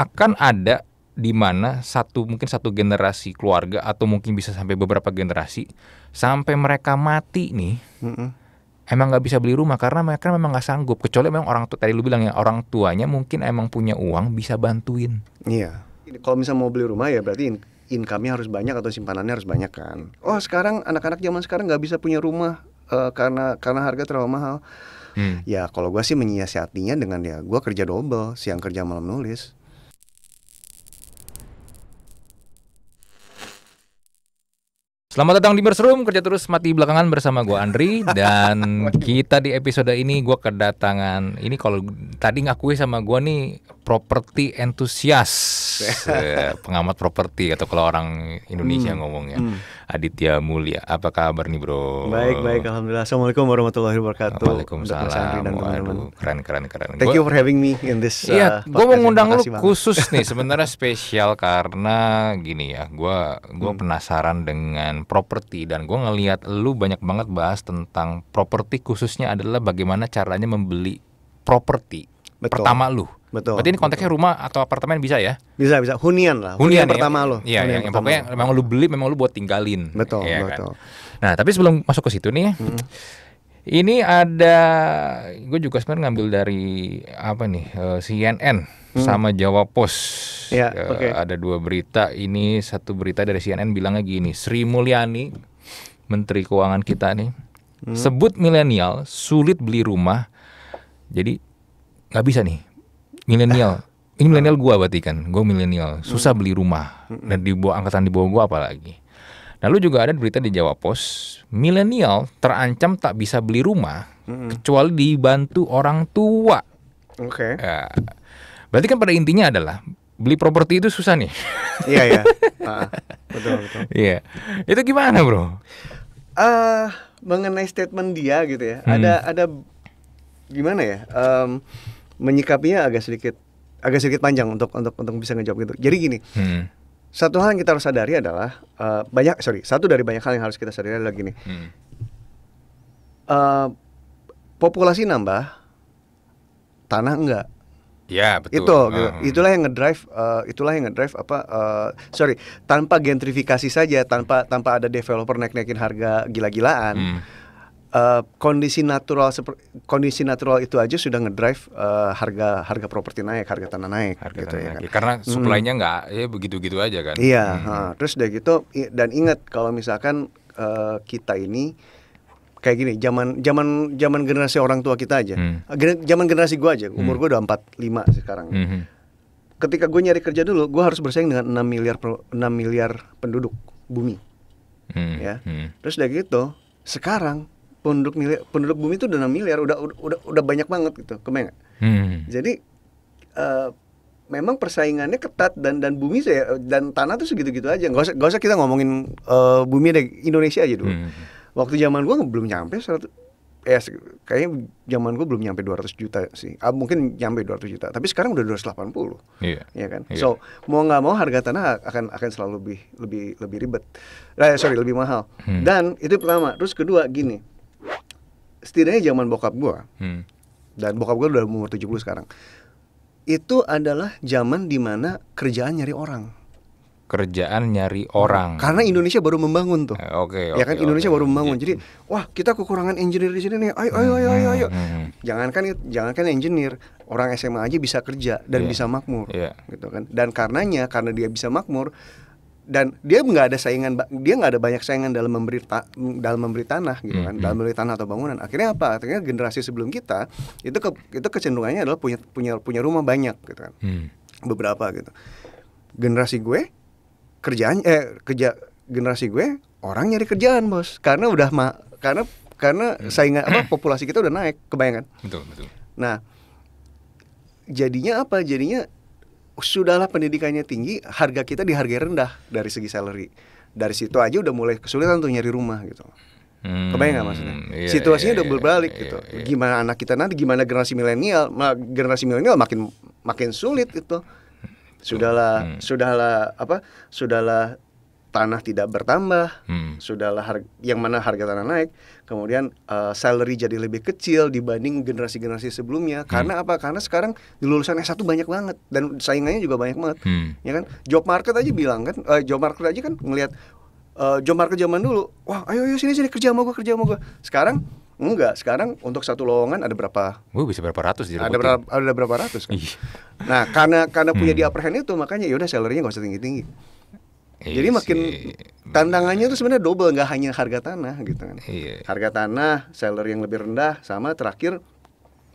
akan ada di mana satu mungkin satu generasi keluarga atau mungkin bisa sampai beberapa generasi sampai mereka mati nih mm hmm emang nggak bisa beli rumah karena mereka memang nggak sanggup kecuali memang orang tuh tadi lu bilang ya orang tuanya mungkin emang punya uang bisa bantuin iya kalau misal mau beli rumah ya berarti income-nya harus banyak atau simpanannya harus banyak kan oh sekarang anak-anak zaman sekarang nggak bisa punya rumah uh, karena karena harga terlalu mahal hmm. ya kalau gue sih menyiasatinya dengan ya gue kerja double siang kerja malam nulis Selamat datang di Berserum kerja terus mati belakangan bersama gue Andri Dan kita di episode ini gue kedatangan Ini kalau tadi ngakui sama gue nih properti entusias Pengamat properti atau kalau orang Indonesia hmm. ngomongnya hmm. Aditya Mulia. Apa kabar nih bro? Baik baik, alhamdulillah. Assalamualaikum warahmatullahi wabarakatuh. Waalaikumsalam. Dan Waduh, keren keren keren. Thank you for having me in this. Iya, uh, gue mau ngundang lu khusus nih. Sebenarnya spesial karena gini ya, gue gue hmm. penasaran dengan properti dan gue ngelihat lu banyak banget bahas tentang properti khususnya adalah bagaimana caranya membeli properti. Pertama lu. Betul. Berarti ini konteksnya betul. rumah atau apartemen bisa ya? Bisa, bisa. Hunian lah. Hunian, hunian ya. pertama lo. Iya, yang, yang pokoknya memang lu beli, memang lu buat tinggalin. Betul, ya betul. Kan? Nah, tapi sebelum masuk ke situ nih, hmm. ini ada gue juga sebenarnya ngambil dari apa nih? Eh, CNN hmm. sama Jawa Pos. Ya, uh, eh, okay. ada dua berita. Ini satu berita dari CNN bilangnya gini, Sri Mulyani menteri keuangan kita nih hmm. sebut milenial sulit beli rumah. Jadi nggak bisa nih milenial ini ah. milenial gue berarti kan gue milenial hmm. susah beli rumah hmm. dan di bawah angkatan di bawah gue apalagi lalu juga ada berita di Jawa Pos milenial terancam tak bisa beli rumah hmm. kecuali dibantu orang tua oke okay. ya, berarti kan pada intinya adalah beli properti itu susah nih iya iya ah, ah. betul betul iya itu gimana bro uh, mengenai statement dia gitu ya hmm. ada ada gimana ya um, menyikapinya agak sedikit agak sedikit panjang untuk untuk untuk bisa ngejawab gitu. Jadi gini, hmm. satu hal yang kita harus sadari adalah uh, banyak sorry satu dari banyak hal yang harus kita sadari adalah gini, hmm. uh, populasi nambah, tanah enggak. Ya betul. Itu, gitu. Hmm. itulah yang ngedrive, uh, itulah yang ngedrive apa? Uh, sorry, tanpa gentrifikasi saja, tanpa tanpa ada developer naik naikin harga gila-gilaan. Hmm uh, kondisi natural kondisi natural itu aja sudah ngedrive uh, harga harga properti naik, harga tanah naik harga gitu tanah ya naik. kan. Ya, karena hmm. suplainya nggak hmm. ya begitu-gitu aja kan. Iya, hmm. ha, terus udah gitu dan ingat kalau misalkan uh, kita ini kayak gini zaman zaman zaman generasi orang tua kita aja. Hmm. zaman generasi gua aja, umur gue hmm. gua udah lima sekarang. Hmm. hmm. Ketika gue nyari kerja dulu, gue harus bersaing dengan 6 miliar enam miliar penduduk bumi. Hmm. Ya. Hmm. Terus udah gitu, sekarang penduduk miliar, penduduk bumi itu udah 6 miliar, udah udah udah banyak banget gitu, kemeng Hmm. Jadi uh, memang persaingannya ketat dan dan bumi saya dan tanah tuh segitu-gitu aja. Gak usah usah kita ngomongin uh, bumi deh Indonesia aja dulu. Hmm. Waktu zaman gua belum nyampe 100 ya, eh kayaknya zaman gua belum nyampe 200 juta sih. Ah, mungkin nyampe 200 juta, tapi sekarang udah 280. Iya. Yeah. kan? Yeah. So, mau nggak mau harga tanah akan akan selalu lebih lebih lebih ribet. Eh, sorry, ya. lebih mahal. Hmm. Dan itu pertama. Terus kedua gini setidaknya zaman bokap gue hmm. dan bokap gue udah umur 70 sekarang itu adalah zaman dimana kerjaan nyari orang kerjaan nyari orang. Karena Indonesia baru membangun tuh. Eh, oke. Okay, okay, ya kan okay, Indonesia okay. baru membangun. Jadi wah kita kekurangan engineer di sini nih. Ayo ayo ayo ayo. ayo. Hmm. hmm, hmm, hmm. Jangankan jangankan engineer, orang SMA aja bisa kerja dan yeah. bisa makmur. Yeah. Gitu kan. Dan karenanya karena dia bisa makmur, dan dia nggak ada saingan dia nggak ada banyak saingan dalam memberi ta, dalam memberi tanah gitu kan -hmm. dalam memberi tanah atau bangunan akhirnya apa akhirnya generasi sebelum kita itu ke, itu kecenderungannya adalah punya punya punya rumah banyak gitu kan mm. beberapa gitu generasi gue kerjaan eh kerja generasi gue orang nyari kerjaan bos karena udah ma karena karena hmm. saingan apa populasi kita udah naik kebayangan betul betul nah jadinya apa jadinya sudahlah pendidikannya tinggi, harga kita di harga rendah dari segi salary. Dari situ aja udah mulai kesulitan untuk nyari rumah gitu. Hmm, Kebayang gak maksudnya? Iya, Situasinya iya, udah iya, berbalik iya, gitu. Iya, iya. Gimana anak kita nanti, gimana generasi milenial, generasi milenial makin makin sulit itu. Sudahlah, hmm. sudahlah apa? Sudahlah tanah tidak bertambah, hmm. sudahlah harga, yang mana harga tanah naik, kemudian uh, salary jadi lebih kecil dibanding generasi-generasi sebelumnya. Hmm. Karena apa? Karena sekarang lulusan s satu banyak banget dan saingannya juga banyak banget. Hmm. Ya kan? Job market aja bilang kan, uh, job market aja kan ngelihat uh, job market zaman dulu, wah ayo ayo sini sini kerja sama gua, kerja sama gua. Sekarang Enggak, sekarang untuk satu lowongan ada berapa? Wuh, bisa berapa ratus di Ada berapa ada berapa ratus kan? nah, karena karena punya hmm. di upper hand itu makanya yaudah salarynya gak usah tinggi-tinggi. Iya Jadi makin sih. tantangannya itu sebenarnya double nggak hanya harga tanah gitu kan. Iya. Harga tanah, seller yang lebih rendah sama terakhir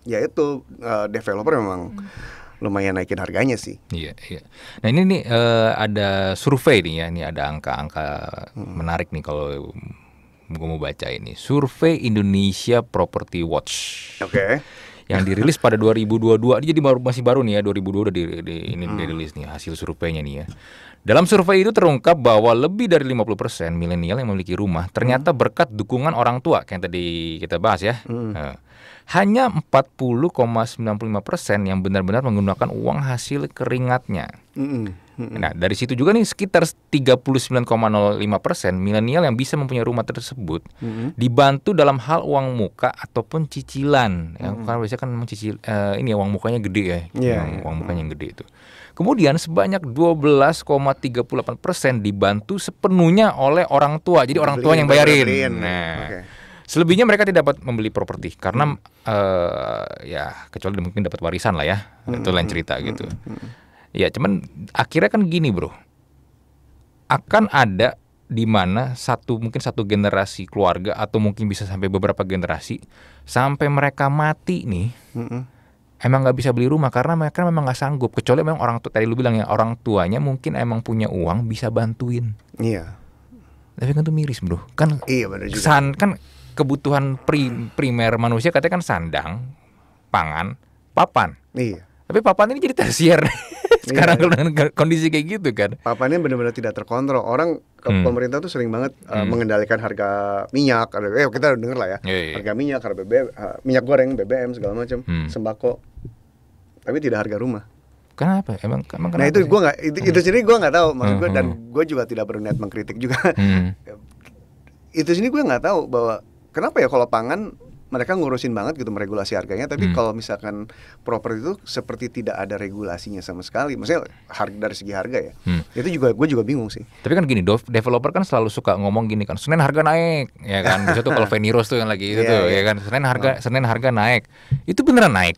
yaitu uh, eh, developer memang hmm lumayan naikin harganya sih. Iya, iya. Nah ini nih uh, ada survei nih ya, ini ada angka-angka hmm. menarik nih kalau gue mau baca ini. Survei Indonesia Property Watch. Oke. Okay. Yang dirilis pada 2022, ini jadi baru masih baru nih ya 2022 udah di, di, ini hmm. dirilis nih hasil surveinya nih ya. Dalam survei itu terungkap bahwa lebih dari 50% milenial yang memiliki rumah ternyata hmm. berkat dukungan orang tua kayak tadi kita bahas ya. Hmm. Nah, hanya 40,95% yang benar-benar menggunakan uang hasil keringatnya. Hmm. Hmm. Nah, dari situ juga nih sekitar 39,05% milenial yang bisa mempunyai rumah tersebut hmm. dibantu dalam hal uang muka ataupun cicilan. Ya, hmm. Ya, karena biasanya kan mencicil, cicil uh, ini ya, uang mukanya gede ya. Yeah. Uang, iya. uang mukanya yang gede itu. Kemudian sebanyak 12,38 persen dibantu sepenuhnya oleh orang tua. Jadi orang tua yang bayarin. Nah. Selebihnya mereka tidak dapat membeli properti karena uh, ya kecuali mungkin dapat warisan lah ya hmm, itu lain hmm, cerita gitu. Ya cuman akhirnya kan gini bro, akan ada di mana satu mungkin satu generasi keluarga atau mungkin bisa sampai beberapa generasi sampai mereka mati nih. Hmm emang nggak bisa beli rumah karena mereka memang nggak sanggup kecuali memang orang tua tadi lu bilang ya orang tuanya mungkin emang punya uang bisa bantuin iya tapi kan tuh miris bro kan iya benar juga san, kan kebutuhan pri, primer manusia katanya kan sandang pangan papan iya tapi papan ini jadi tersier sekarang iya. dengan kondisi kayak gitu kan papannya benar-benar tidak terkontrol orang hmm. pemerintah tuh sering banget uh, hmm. uh, mengendalikan harga minyak eh kita denger lah ya iya, iya, iya. harga minyak harga BBM uh, minyak goreng BBM segala macam hmm. sembako tapi tidak harga rumah. Kenapa? Emang, emang nah, kenapa? Nah itu gue nggak itu, hmm. itu sendiri gue nggak tahu maksud gue dan hmm, hmm. gue juga tidak berniat mengkritik juga. Hmm. itu sendiri gue nggak tahu bahwa kenapa ya kalau pangan mereka ngurusin banget gitu meregulasi harganya tapi hmm. kalau misalkan properti itu seperti tidak ada regulasinya sama sekali maksudnya harga dari segi harga ya hmm. itu juga gue juga bingung sih tapi kan gini developer kan selalu suka ngomong gini kan senin harga naik ya kan Misalnya tuh kalau Veniros tuh yang lagi itu yeah, tuh yeah. ya kan senin harga oh. senin harga naik itu beneran naik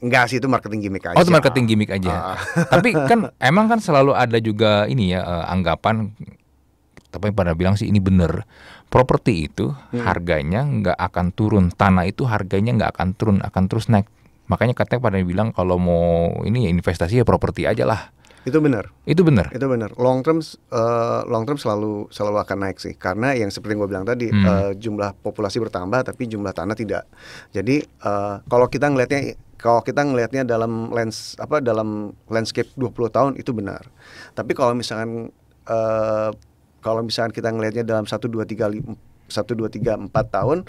Enggak sih itu marketing gimmick aja. Oh, itu marketing gimmick aja. Uh. Tapi kan emang kan selalu ada juga ini ya uh, anggapan tapi pada bilang sih ini benar. Properti itu hmm. harganya nggak akan turun, tanah itu harganya nggak akan turun, akan terus naik. Makanya katanya pada bilang kalau mau ini ya investasi ya properti aja lah. Itu benar. Itu benar. Itu benar. Long term uh, long term selalu selalu akan naik sih karena yang seperti yang gue bilang tadi hmm. uh, jumlah populasi bertambah tapi jumlah tanah tidak. Jadi uh, kalau kita ngelihatnya kalau kita ngelihatnya dalam lens apa dalam landscape 20 tahun itu benar. Tapi kalau misalkan uh, kalau misalkan kita ngelihatnya dalam satu dua tiga satu dua tiga empat tahun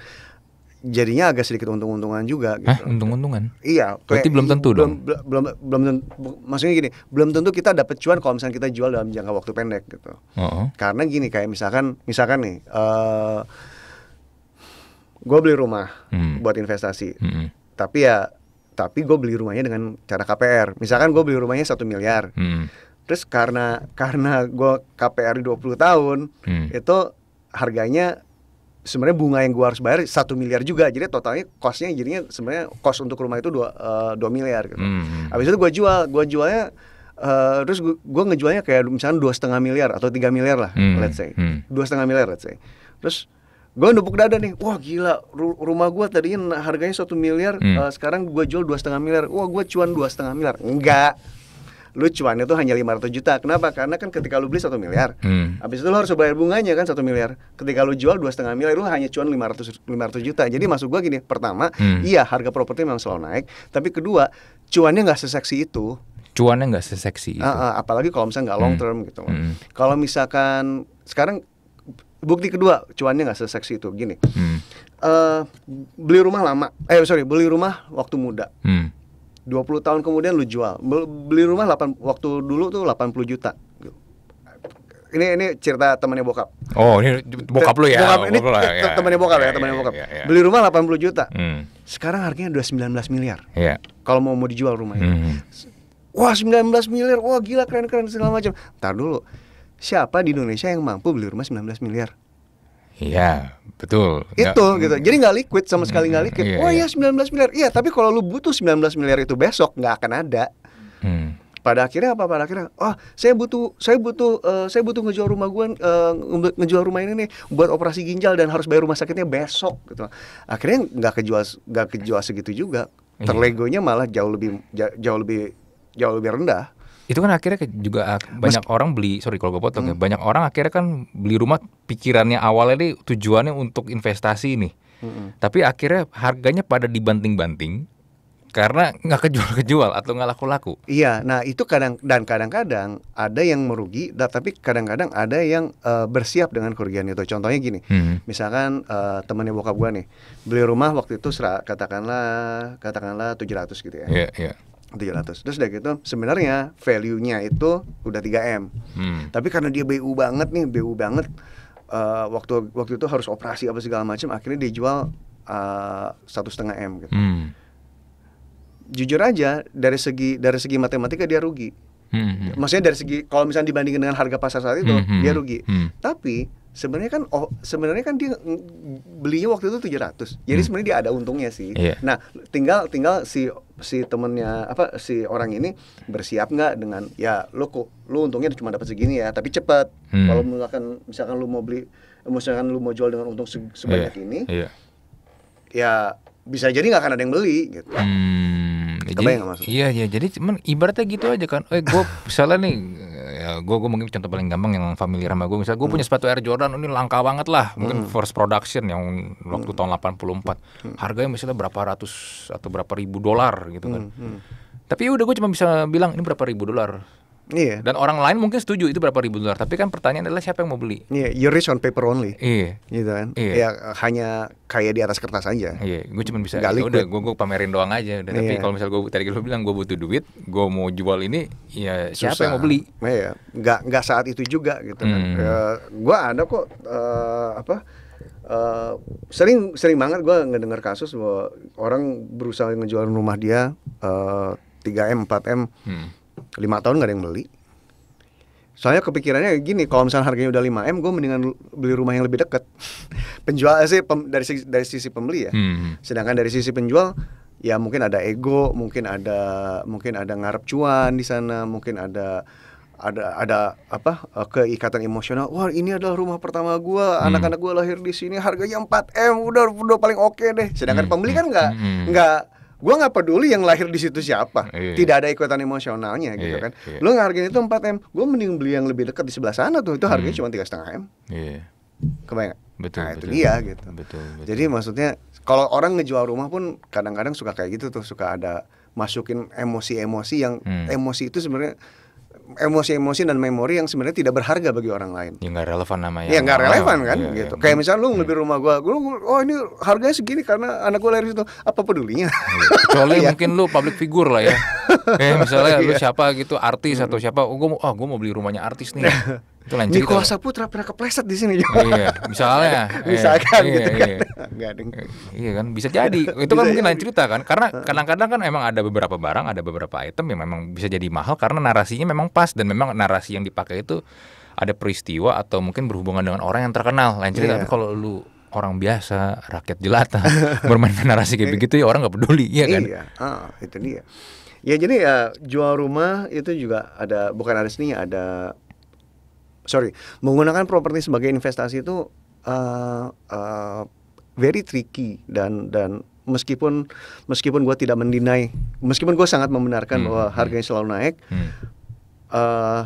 jadinya agak sedikit untung-untungan juga gitu. Hah, untung-untungan? Iya, kayak, berarti belum tentu belum, dong. Belum belum belum tentu, maksudnya gini, belum tentu kita dapat cuan kalau misalnya kita jual dalam jangka waktu pendek gitu. uh Karena gini kayak misalkan misalkan nih uh, eh, gue beli rumah hmm. buat investasi. Hmm. Tapi ya tapi gue beli rumahnya dengan cara KPR. Misalkan gue beli rumahnya satu miliar. Hmm. Terus karena karena gue KPR 20 tahun, hmm. itu harganya sebenarnya bunga yang gua harus bayar satu miliar juga jadi totalnya costnya jadinya sebenarnya cost untuk rumah itu dua uh, miliar gitu hmm, hmm. habis itu gua jual gua jualnya uh, terus gua ngejualnya kayak misalnya dua setengah miliar atau tiga miliar lah hmm. let's say hmm. dua setengah miliar let's say terus gua nubuk dada nih wah gila ru rumah gua tadinya harganya satu miliar hmm. uh, sekarang gua jual dua setengah miliar wah gua cuan dua setengah miliar enggak lu cuannya tuh hanya 500 juta. Kenapa? Karena kan ketika lu beli satu miliar, hmm. habis itu lu harus bayar bunganya kan satu miliar. Ketika lu jual dua setengah miliar, lu hanya cuan 500 500 juta. Jadi masuk gua gini, pertama, hmm. iya harga properti memang selalu naik, tapi kedua, cuannya nggak seseksi itu. Cuannya nggak seseksi itu. Uh, uh, apalagi kalau misalnya nggak long hmm. term hmm. gitu. Hmm. Kalau misalkan sekarang bukti kedua cuannya nggak seseksi itu gini hmm. uh, beli rumah lama eh sorry beli rumah waktu muda hmm. 20 tahun kemudian lu jual. Beli rumah 8 waktu dulu tuh 80 juta. Ini ini cerita temannya bokap. Oh, ini bokap lu ya. Bokap ini bokap ya. temannya bokap ya, ya, ya temannya ya, bokap. Ya, ya, Beli rumah 80 juta. Hmm. Sekarang harganya dua sembilan belas miliar. ya. Kalau mau mau dijual rumah Hmm. Wah, belas miliar. Wah, gila keren-keren segala macam. Ntar dulu. Siapa di Indonesia yang mampu beli rumah sembilan belas miliar? Iya, betul. Itu gak, gitu. Jadi nggak liquid sama sekali nggak hmm, liquid. Iya, oh iya 19 iya, miliar. Iya, tapi kalau lu butuh 19 miliar itu besok nggak akan ada. Hmm. Pada akhirnya apa? Pada akhirnya, oh saya butuh, saya butuh, uh, saya butuh ngejual rumah gue, eh, uh, ngejual rumah ini nih buat operasi ginjal dan harus bayar rumah sakitnya besok. Gitu. Akhirnya nggak kejual, nggak kejual segitu juga. Iya. Terlegonya malah jauh lebih jauh lebih jauh lebih rendah itu kan akhirnya juga ah, banyak Mas, orang beli sorry kalau gue potong ya, hmm. ya banyak orang akhirnya kan beli rumah pikirannya awalnya nih tujuannya untuk investasi ini hmm. tapi akhirnya harganya pada dibanting-banting karena nggak kejual-kejual atau nggak laku-laku iya nah itu kadang dan kadang-kadang ada yang merugi tapi kadang-kadang ada yang uh, bersiap dengan kerugian itu contohnya gini hmm. misalkan uh, eh, temannya bokap gue nih beli rumah waktu itu serah, katakanlah katakanlah 700 gitu ya yeah, yeah 700. Terus udah gitu sebenarnya value-nya itu udah 3M. Hmm. Tapi karena dia BU banget nih, BU banget uh, waktu waktu itu harus operasi apa segala macam akhirnya dijual eh, satu uh, setengah M gitu. Hmm. Jujur aja dari segi dari segi matematika dia rugi. Hmm. hmm. Maksudnya dari segi kalau misalnya dibandingkan dengan harga pasar saat itu hmm. hmm. dia rugi. Hmm. Tapi sebenarnya kan oh, sebenarnya kan dia belinya waktu itu 700. Jadi hmm. sebenarnya dia ada untungnya sih. Yeah. Nah, tinggal tinggal si si temennya apa si orang ini bersiap nggak dengan ya lo kok lo untungnya cuma dapat segini ya, tapi cepat. Hmm. Kalau misalkan misalkan lo mau beli misalkan lo mau jual dengan untung se sebanyak yeah. ini. Yeah. Ya bisa jadi nggak akan ada yang beli gitu. Hmm. Kebayang jadi, Iya, iya. Jadi cuman ibaratnya gitu aja kan. Eh, gue misalnya nih ya, gue gue mungkin contoh paling gampang yang familiar sama gue misalnya gue hmm. punya sepatu Air Jordan ini langka banget lah mungkin hmm. first production yang waktu hmm. tahun 84 hmm. harganya misalnya berapa ratus atau berapa ribu dolar gitu kan hmm. Hmm. tapi ya udah gue cuma bisa bilang ini berapa ribu dolar Iya. Dan orang lain mungkin setuju itu berapa ribu dolar, tapi kan pertanyaan adalah siapa yang mau beli? Iya, you rich on paper only. Iya. Gitu kan? Iya. Ya hanya kayak di atas kertas aja. Iya, gue cuma bisa ya udah gue gue pamerin doang aja. Dan iya. Tapi kalau misal gue tadi gue bilang gue butuh duit, gue mau jual ini, ya siapa yang mau beli? Iya, nggak nggak saat itu juga gitu kan. hmm. kan. gua gue ada kok uh, apa? Uh, sering sering banget gue ngedengar kasus bahwa orang berusaha ngejual rumah dia uh, 3M 4M hmm lima tahun gak ada yang beli soalnya kepikirannya gini kalau misalnya harganya udah 5 m gue mendingan beli rumah yang lebih deket. penjual eh, sih pem, dari sisi, dari sisi pembeli ya hmm, hmm. sedangkan dari sisi penjual ya mungkin ada ego mungkin ada mungkin ada ngarep cuan di sana mungkin ada ada ada apa eh, keikatan emosional wah ini adalah rumah pertama gue hmm. anak-anak gue lahir di sini harganya 4 m udah udah paling oke okay deh sedangkan hmm. pembeli hmm, kan nggak nggak hmm Gue nggak peduli yang lahir di situ siapa. Iya. Tidak ada ikutan emosionalnya gitu iya, kan. Iya. Lo harganya itu 4 m. Gue mending beli yang lebih dekat di sebelah sana tuh. Itu harganya hmm. cuma tiga setengah m. Iya. Kebayang? Betul. Nah betul, itu dia gitu. Betul, betul. Jadi maksudnya kalau orang ngejual rumah pun kadang-kadang suka kayak gitu tuh. Suka ada masukin emosi-emosi yang hmm. emosi itu sebenarnya emosi-emosi dan memori yang sebenarnya tidak berharga bagi orang lain. Ya nggak relevan namanya. Ya nggak relevan kan, iya, iya. gitu. Iya. Kayak misalnya lu ngelebih rumah gua, gua, oh ini harganya segini karena anak gua lahir situ, apa pedulinya? Iya. Kecuali iya. mungkin lu public figure lah ya. Kayak misalnya lu siapa gitu, artis atau siapa, oh gua, oh, gua mau beli rumahnya artis nih. Itu lain cerita. Niko Saputra pernah kepleset di sini. iya, misalnya. Misalkan iya, gitu iya, kan. Iya. Iya kan bisa jadi. Iya, itu kan bisa kan mungkin lain cerita kan. Karena kadang-kadang kan emang ada beberapa barang, ada beberapa item yang memang bisa jadi mahal karena narasinya memang pas dan memang narasi yang dipakai itu ada peristiwa atau mungkin berhubungan dengan orang yang terkenal. Lain cerita. Yeah. Tapi kalau lu orang biasa, rakyat jelata bermain narasi kayak iya. begitu ya orang nggak peduli, iya kan? Iya, ah, itu dia. Ya jadi ya jual rumah itu juga ada bukan ada sini ada sorry menggunakan properti sebagai investasi itu uh, uh, very tricky dan dan meskipun meskipun gue tidak mendinai meskipun gue sangat membenarkan hmm. bahwa hmm. harganya selalu naik hmm. uh,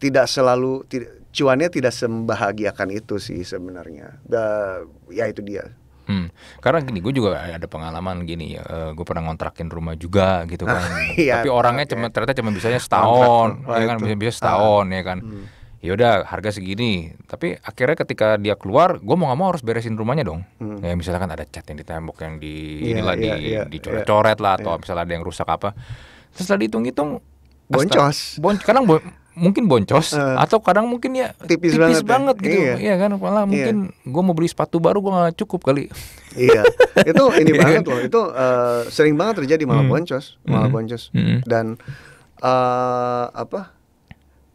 tidak selalu tidak cuannya tidak sembahagiakan itu sih sebenarnya. uh, ya itu dia. Hmm. Karena gini, gue juga ada pengalaman gini. Uh, eh, gue pernah ngontrakin rumah juga gitu kan. iya, Tapi orangnya okay. cuma ternyata cuma bisanya setahun, ya kan? Bisa bisa setahun ah. ya kan. Hmm. Ya udah harga segini. Tapi akhirnya ketika dia keluar, gue mau gak mau harus beresin rumahnya dong. Hmm. Ya kan ada cat yang di tembok yang di yeah, iya, inilah yeah, di yeah, dicoret-coret yeah. lah iya, atau yeah. misalnya ada yang rusak apa. Terus tadi hitung-hitung boncos. Bonc kadang bon mungkin boncos uh, atau kadang mungkin ya tipis, tipis banget, ya. banget ya. gitu iya, iya kan malah iya. mungkin gue mau beli sepatu baru gue gak cukup kali iya itu ini iya banget kan? loh itu uh, sering banget terjadi malah hmm. boncos malah hmm. boncos hmm. dan uh, apa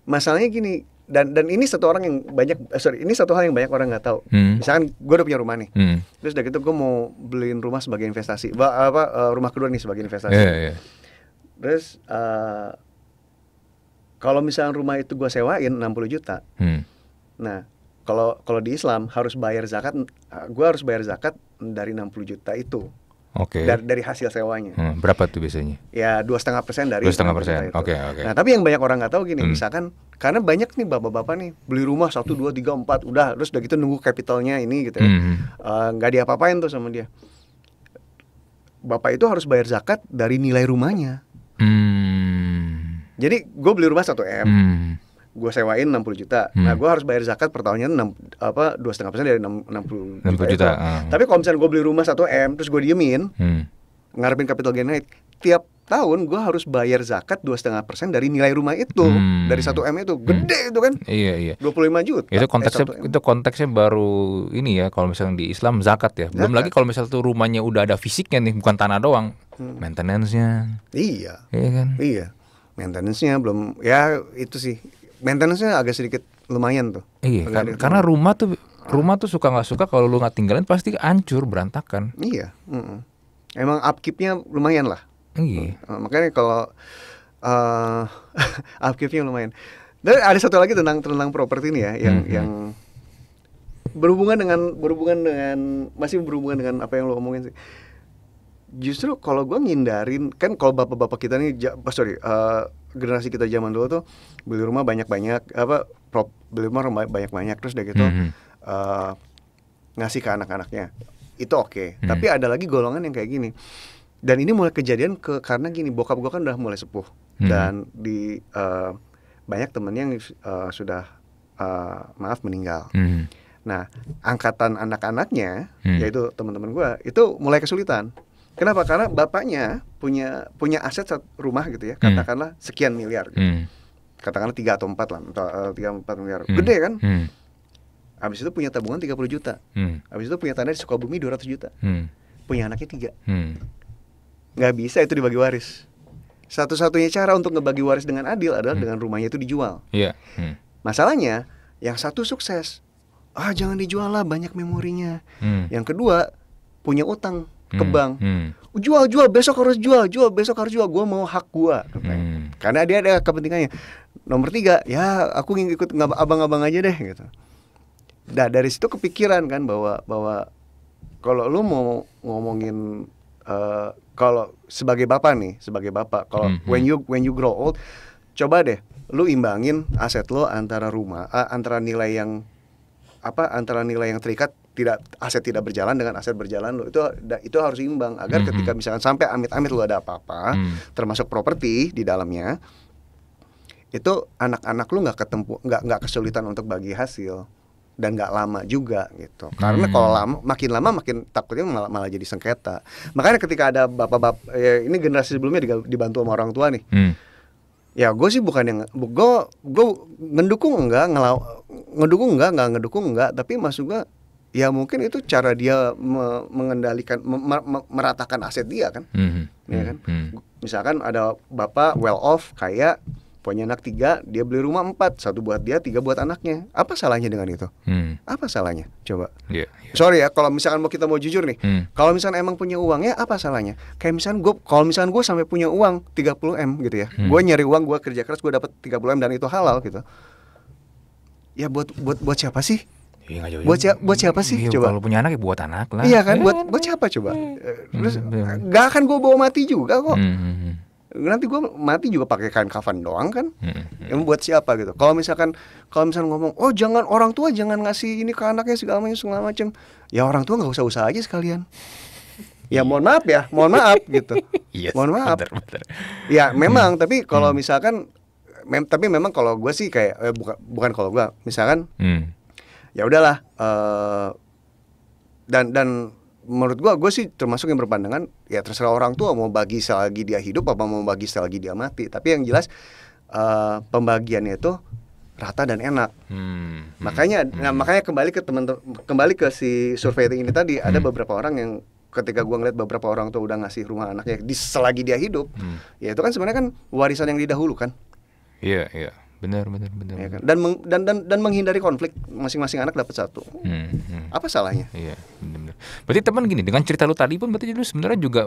masalahnya gini dan dan ini satu orang yang banyak sorry ini satu hal yang banyak orang nggak tahu hmm. misalkan gue udah punya rumah nih hmm. terus dari itu gue mau beliin rumah sebagai investasi ba, apa uh, rumah kedua nih sebagai investasi yeah, yeah. terus uh, kalau misalnya rumah itu gue sewain 60 juta. Hmm. Nah, kalau kalau di Islam harus bayar zakat, eh, gue harus bayar zakat dari 60 juta itu. Oke. Okay. Dari, dari hasil sewanya. Hmm, berapa tuh biasanya? Ya dua setengah persen dari. Dua setengah persen. Oke oke. Nah tapi yang banyak orang nggak tahu gini, hmm. misalkan karena banyak nih bapak-bapak nih beli rumah satu dua tiga empat udah terus udah gitu nunggu kapitalnya ini gitu ya hmm, hmm. Eh, nggak hmm. uh, diapa-apain tuh sama dia. Bapak itu harus bayar zakat dari nilai rumahnya. Hmm. Jadi gue beli rumah 1 m, hmm. gue sewain 60 juta. Nah, hmm. Nah gue harus bayar zakat per tahunnya 6, apa dua setengah persen dari 6, 60 juta. 60 juta. Uh. Tapi kalau misalnya gue beli rumah 1 m, terus gue diemin, hmm. ngarepin capital gain naik, tiap tahun gue harus bayar zakat dua setengah persen dari nilai rumah itu hmm. dari satu m itu hmm. gede hmm. itu kan iya iya dua puluh lima juta itu eh, konteksnya eh, itu konteksnya baru ini ya kalau misalnya di Islam zakat ya belum zakat. lagi kalau misalnya tuh rumahnya udah ada fisiknya nih bukan tanah doang hmm. maintenance-nya iya iya kan iya maintenance-nya belum ya itu sih maintenance-nya agak sedikit lumayan tuh. Iya, karena rumah tuh rumah tuh suka nggak suka kalau lu nggak tinggalin pasti hancur berantakan. Iya, mm -mm. emang upkeepnya lumayan lah. Iya. mm, makanya kalau uh, upkeepnya lumayan. Dan ada satu lagi tentang tentang properti ini ya, yang mm -hmm. yang berhubungan dengan berhubungan dengan masih berhubungan dengan apa yang lu omongin sih justru kalau gue ngindarin kan kalau bapak-bapak kita nih ja, oh, sorry uh, generasi kita zaman dulu tuh beli rumah banyak-banyak apa prop, beli rumah banyak-banyak terus udah gitu mm -hmm. uh, ngasih ke anak-anaknya itu oke okay. mm -hmm. tapi ada lagi golongan yang kayak gini dan ini mulai kejadian ke karena gini bokap gue kan udah mulai sepuh mm -hmm. dan di uh, banyak temen yang uh, sudah uh, maaf meninggal mm -hmm. Nah, angkatan anak-anaknya, hmm. yaitu teman-teman gue, itu mulai kesulitan. Kenapa? Karena bapaknya punya punya aset rumah gitu ya, hmm. katakanlah sekian miliar. Gitu. Hmm. Katakanlah tiga atau empat lah, eh, tiga empat miliar. Hmm. Gede kan? Hmm. Habis itu punya tabungan 30 juta. Hmm. Habis itu punya tanah di Sukabumi 200 juta. Hmm. Punya anaknya tiga. Hmm. Nggak bisa itu dibagi waris. Satu-satunya cara untuk ngebagi waris dengan adil adalah hmm. dengan rumahnya itu dijual. Yeah. Hmm. Masalahnya yang satu sukses, ah jangan dijual lah banyak memorinya. Hmm. Yang kedua punya utang Hmm, ke hmm. bank. Hmm. Jual, jual, besok harus jual, jual, besok harus jual. gue mau hak gua. Hmm. Karena dia ada kepentingannya. Nomor tiga, ya aku ingin ikut abang-abang aja deh gitu. Nah dari situ kepikiran kan bahwa bahwa kalau lu mau ngomongin uh, kalau sebagai bapak nih, sebagai bapak, kalau hmm, -hmm. when you when you grow old, coba deh lu imbangin aset lo antara rumah uh, antara nilai yang apa antara nilai yang terikat tidak aset tidak berjalan dengan aset berjalan lo itu itu harus imbang agar mm -hmm. ketika misalkan sampai amit-amit lo ada apa-apa mm. termasuk properti di dalamnya itu anak-anak lu nggak ketemu nggak nggak kesulitan untuk bagi hasil dan nggak lama juga gitu karena kalau mm. lama makin lama makin takutnya malah, malah jadi sengketa makanya ketika ada bapak-bapak ya ini generasi sebelumnya dibantu sama orang tua nih hmm. ya gue sih bukan yang gue gue mendukung enggak ngelau ngedukung enggak nggak ngedukung enggak tapi maksud gue ya mungkin itu cara dia me mengendalikan me me meratakan aset dia kan mm -hmm. ya hmm, kan mm -hmm. misalkan ada bapak well off kaya punya anak tiga dia beli rumah empat satu buat dia tiga buat anaknya apa salahnya dengan itu mm. apa salahnya coba yeah, yeah. sorry ya kalau misalkan mau kita mau jujur nih mm. kalau misalkan emang punya uang ya apa salahnya kayak misalkan gue kalau misalkan gue sampai punya uang 30 m gitu ya mm. gue nyari uang gue kerja keras gue dapat 30 m dan itu halal gitu ya buat buat buat siapa sih Iya jauh buat siapa buat siapa sih ya, coba kalau punya anak ya buat anak lah iya kan buat iya. buat siapa coba hmm. Eh, terus hmm, iya. gak akan gue bawa mati juga kok hmm, hmm, hmm. nanti gue mati juga pakai kain kafan doang kan hmm, buat siapa gitu kalau misalkan kalau misalkan ngomong oh jangan orang tua jangan ngasih ini ke anaknya segala macam segala macam ya orang tua nggak usah usah aja sekalian ya mohon maaf ya mohon maaf gitu yes, mohon maaf Bentar, bentar. ya memang hmm. tapi kalau misalkan mem tapi memang kalau gue sih kayak eh, bukan bukan kalau gue misalkan hmm ya udahlah uh, dan dan menurut gua gua sih termasuk yang berpandangan ya terserah orang tua mau bagi selagi dia hidup apa mau bagi selagi dia mati tapi yang jelas uh, pembagiannya itu rata dan enak hmm, hmm, makanya hmm. nah makanya kembali ke teman kembali ke si survei ini tadi hmm. ada beberapa orang yang ketika gua ngeliat beberapa orang tuh udah ngasih rumah anaknya di selagi dia hidup hmm. ya itu kan sebenarnya kan warisan yang didahulukan iya yeah, iya yeah benar benar benar ya kan? dan, meng, dan dan dan menghindari konflik masing-masing anak dapat satu hmm, hmm. apa salahnya iya benar benar berarti teman gini dengan cerita lu tadi pun berarti lu sebenarnya juga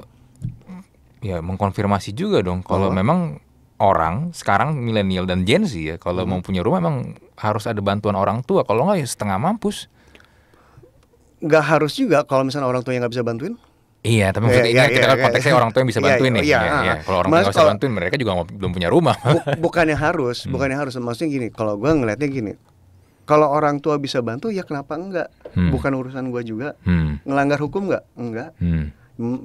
ya mengkonfirmasi juga dong kalau oh. memang orang sekarang milenial dan Gen Z ya kalau hmm. mau punya rumah memang harus ada bantuan orang tua kalau nggak ya setengah mampus nggak harus juga kalau misalnya orang tua yang nggak bisa bantuin Iya, tapi iya, maksudnya yeah, yeah, kita kan iya, yeah, iya. konteksnya orang tua yang bisa bantuin nih. Iya, iya. Kalau orang tua bisa bantuin mereka juga belum punya rumah. Bu, bukannya harus, hmm. bukannya harus maksudnya gini, kalau gue ngelihatnya gini. Kalau orang tua bisa bantu ya kenapa enggak? Hmm. Bukan urusan gue juga. Hmm. Ngelanggar hukum enggak? Enggak. Hmm.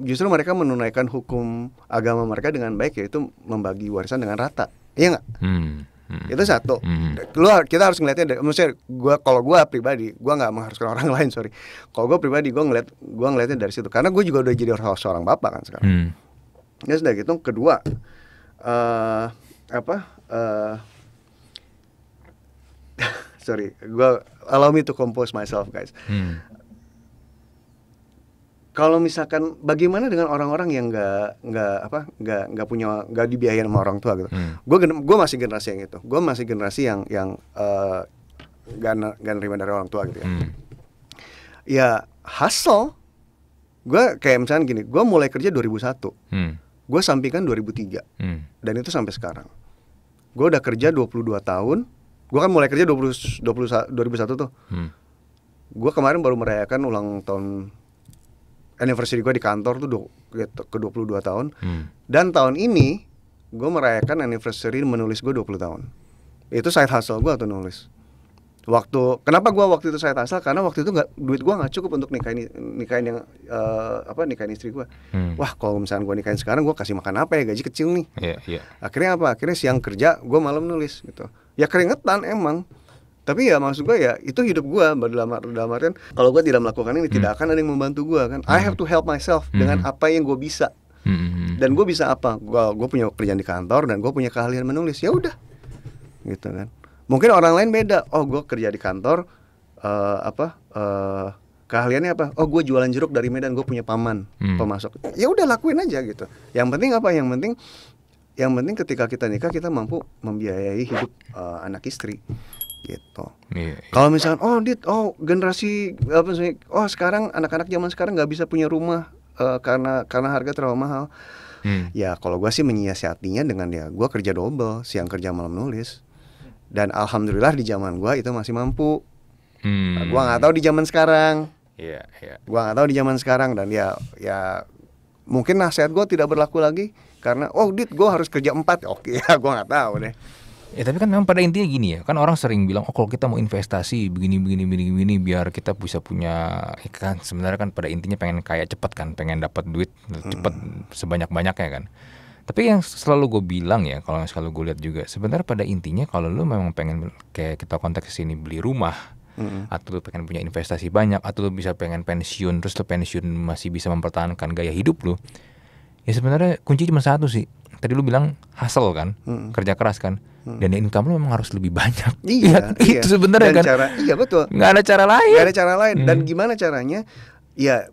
Justru mereka menunaikan hukum agama mereka dengan baik yaitu membagi warisan dengan rata. Iya enggak? Hmm. Hmm. Itu satu. Hmm. Lu kita harus ngelihatnya dari maksudnya gua kalau gua pribadi, gua nggak mengharuskan orang lain, sorry. Kalau gua pribadi gua ngelihat, gua ngelihatnya dari situ karena gua juga udah jadi seorang bapak kan sekarang. Hmm. Ya sudah gitu kedua uh, apa uh, sorry, gua allow me to compose myself guys. Hmm kalau misalkan bagaimana dengan orang-orang yang nggak nggak apa nggak nggak punya nggak dibiayain sama orang tua gitu hmm. gue masih generasi yang itu gue masih generasi yang yang eh, nggak uh, gak nerima dari orang tua gitu ya hmm. ya hustle gue kayak misalnya gini gue mulai kerja 2001 hmm. gue sampingkan 2003 hmm. dan itu sampai sekarang gue udah kerja 22 tahun gue kan mulai kerja 20, 20 2001 tuh hmm. gue kemarin baru merayakan ulang tahun anniversary gue di kantor tuh gitu, ke 22 tahun. Hmm. Dan tahun ini gue merayakan anniversary menulis gue 20 tahun. Itu side hustle gue atau nulis. Waktu kenapa gue waktu itu saya hustle karena waktu itu nggak duit gue nggak cukup untuk nikahin nikahin yang uh, apa nikahin istri gue. Hmm. Wah kalau misalnya gue nikahin sekarang gue kasih makan apa ya gaji kecil nih. Yeah, yeah. Akhirnya apa? Akhirnya siang kerja gue malam nulis gitu. Ya keringetan emang tapi ya maksud gue ya itu hidup gue dalam dalam artian kalau gue tidak melakukan ini hmm. tidak akan ada yang membantu gue kan hmm. I have to help myself hmm. dengan apa yang gue bisa hmm. dan gue bisa apa gue punya kerjaan di kantor dan gue punya keahlian menulis ya udah gitu kan mungkin orang lain beda oh gue kerja di kantor uh, apa uh, keahliannya apa oh gue jualan jeruk dari Medan gue punya paman hmm. pemasok ya udah lakuin aja gitu yang penting apa yang penting yang penting ketika kita nikah kita mampu membiayai hidup uh, anak istri gitu. Yeah, iya. Kalau misalkan oh dit oh generasi apa sih oh sekarang anak-anak zaman sekarang nggak bisa punya rumah uh, karena karena harga terlalu mahal. Hmm. Ya kalau gue sih menyiasatinya dengan ya gue kerja double siang kerja malam nulis dan alhamdulillah di zaman gue itu masih mampu. Hmm. Nah, gue nggak tahu di zaman sekarang. Iya. Yeah, yeah. Gue nggak tahu di zaman sekarang dan ya ya mungkin nasihat gue tidak berlaku lagi karena oh dit gue harus kerja empat oke ya gue nggak tahu deh. Ya tapi kan memang pada intinya gini ya, kan orang sering bilang oh kalau kita mau investasi begini begini begini begini biar kita bisa punya ya kan sebenarnya kan pada intinya pengen kaya cepat kan, pengen dapat duit cepat hmm. sebanyak-banyaknya kan. Tapi yang selalu gue bilang ya, kalau yang selalu gue lihat juga, sebenarnya pada intinya kalau lu memang pengen kayak kita konteks sini beli rumah, Mm-hmm. atau lu pengen punya investasi banyak atau lu bisa pengen pensiun terus lu pensiun masih bisa mempertahankan gaya hidup lu ya sebenarnya kunci cuma satu sih tadi lu bilang hasil kan mm-hmm. kerja keras kan hmm. dan income lo memang harus lebih banyak. Iya, ya, iya. itu sebenarnya kan. Cara, iya betul. Gak ada cara lain. Gak ada cara lain. Hmm. Dan gimana caranya? Ya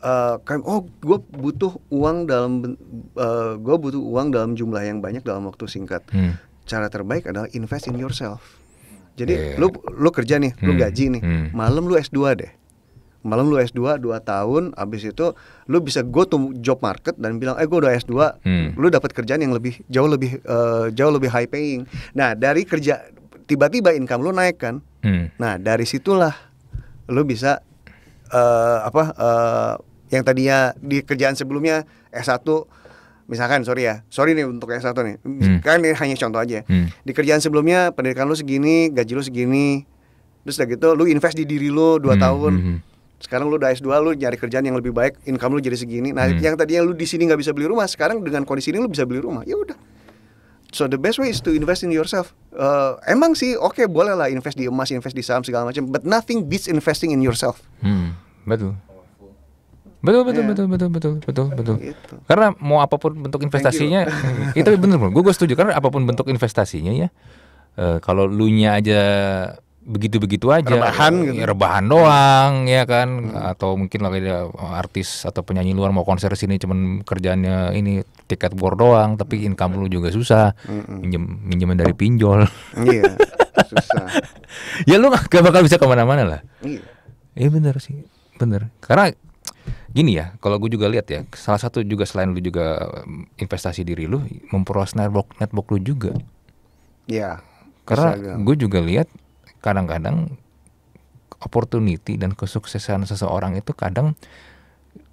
Uh, oh gue butuh uang dalam uh, eh, gue butuh uang dalam jumlah yang banyak dalam waktu singkat hmm. cara terbaik adalah invest in yourself jadi yeah. lu lu kerja nih, hmm. lu gaji nih, hmm. malam lu S2 deh malam lu S2 2 tahun habis itu lu bisa go to job market dan bilang eh gua udah S2 hmm. lu dapat kerjaan yang lebih jauh lebih uh, jauh lebih high paying nah dari kerja tiba-tiba income lu naik kan hmm. nah dari situlah lu bisa uh, apa uh, yang tadinya di kerjaan sebelumnya S1 misalkan sorry ya sorry nih untuk s satu nih hmm. kan ini hanya contoh aja ya. hmm. di kerjaan sebelumnya pendidikan lu segini gaji lu segini terus udah gitu lu invest di diri lu dua hmm. tahun hmm, hmm sekarang lu udah S2 lu nyari kerjaan yang lebih baik income lu jadi segini nah hmm. yang tadinya lu di sini nggak bisa beli rumah sekarang dengan kondisi ini lu bisa beli rumah ya udah so the best way is to invest in yourself uh, emang sih oke okay, boleh lah invest di emas invest di saham segala macam but nothing beats investing in yourself hmm, betul Betul betul, yeah. betul betul betul betul betul betul. Gitu. Karena mau apapun bentuk investasinya, itu bener bro. Gue setuju karena apapun bentuk investasinya ya, uh, kalau lu nya aja begitu-begitu aja rebahan iya, gitu. rebahan doang hmm. ya kan hmm. atau mungkin lagi ada artis atau penyanyi luar mau konser sini cuman kerjaannya ini tiket bor doang tapi hmm. income lu juga susah hmm. minjem minjem dari pinjol iya susah ya lu gak bakal bisa kemana-mana lah iya ya bener sih bener karena gini ya kalau gue juga lihat ya salah satu juga selain lu juga mm, investasi diri lu memperluas network network lu juga iya karena gue juga lihat kadang-kadang opportunity dan kesuksesan seseorang itu kadang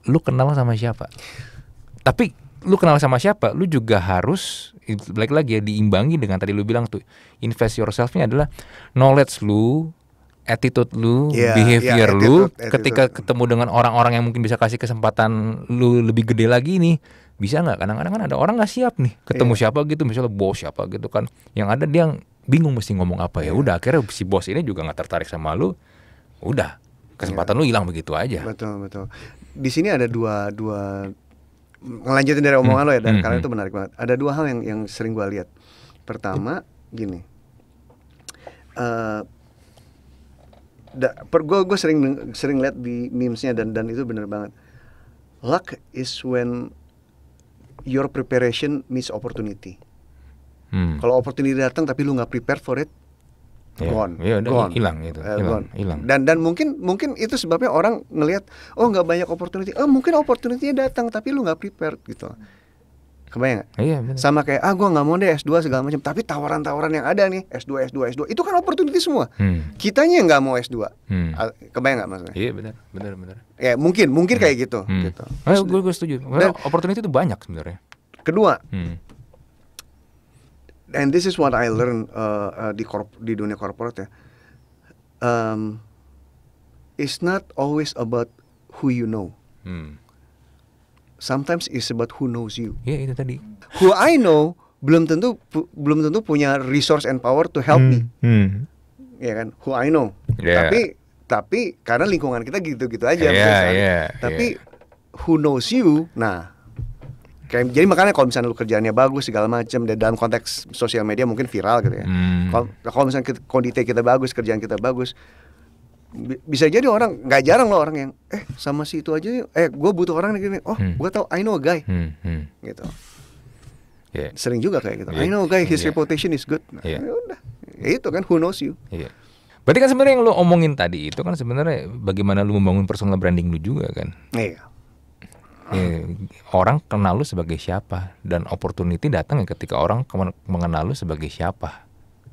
lu kenal sama siapa. Tapi lu kenal sama siapa, lu juga harus balik lagi ya diimbangi dengan tadi lu bilang tuh invest yourselfnya adalah knowledge lu, attitude lu, yeah, iya, behavior yeah, attitude, lu attitude. ketika ketemu dengan orang-orang yang mungkin bisa kasih kesempatan lu lebih gede lagi nih bisa nggak kadang-kadang kan ada orang nggak siap nih ketemu yeah. siapa gitu misalnya bos siapa gitu kan yang ada dia bingung mesti ngomong apa ya iya. udah akhirnya si bos ini juga nggak tertarik sama lu udah kesempatan ya. lu hilang begitu aja betul betul di sini ada dua dua ngelanjutin dari omongan hmm. lo ya dan hmm. karena hmm. itu menarik banget ada dua hal yang yang sering gua lihat pertama hmm. gini uh, gua gua sering sering lihat di memesnya dan dan itu benar banget luck is when your preparation miss opportunity Hmm. Kalau opportunity datang tapi lu nggak prepare for it, yeah. gone, yeah, iya, gone, hilang itu, eh, hilang, uh, hilang. Dan dan mungkin mungkin itu sebabnya orang ngelihat oh nggak banyak opportunity, oh mungkin opportunitynya datang tapi lu nggak prepare gitu. Kebayang gak? Iya, Sama kayak ah gue nggak mau deh S2 segala macam, tapi tawaran-tawaran yang ada nih S2 S2 S2 itu kan opportunity semua. Hmm. Kitanya nggak mau S2. Hmm. Kebayang nggak maksudnya? Iya benar, benar benar. Ya mungkin mungkin hmm. kayak gitu hmm. gitu. gue, eh, gue setuju. dan, opportunity itu banyak sebenarnya. Kedua, hmm and this is what I learn uh, uh, di korp di dunia korporat ya. Um, it's not always about who you know. Hmm. Sometimes it's about who knows you. Ya yeah, itu tadi. Who I know belum tentu belum tentu punya resource and power to help hmm. me. Hmm. Ya kan, who I know. Yeah. Tapi tapi karena lingkungan kita gitu-gitu aja. Yeah, yeah, iya, tapi yeah. who knows you, nah kayak jadi makanya kalau misalnya lu kerjaannya bagus segala macam dan dalam konteks sosial media mungkin viral gitu ya hmm. kalau, misalnya kita, kondite kita bagus kerjaan kita bagus bisa jadi orang nggak jarang loh orang yang eh sama si itu aja yuk. eh gue butuh orang gini oh hmm. gue tau I know a guy hmm. Hmm. gitu yeah. sering juga kayak gitu yeah. I know a guy his yeah. reputation is good nah, yeah. udah ya itu kan who knows you yeah. berarti kan sebenarnya yang lo omongin tadi itu kan sebenarnya bagaimana lo membangun personal branding lu juga kan iya yeah eh, orang kenal lu sebagai siapa dan opportunity datang ya ketika orang mengenal lu sebagai siapa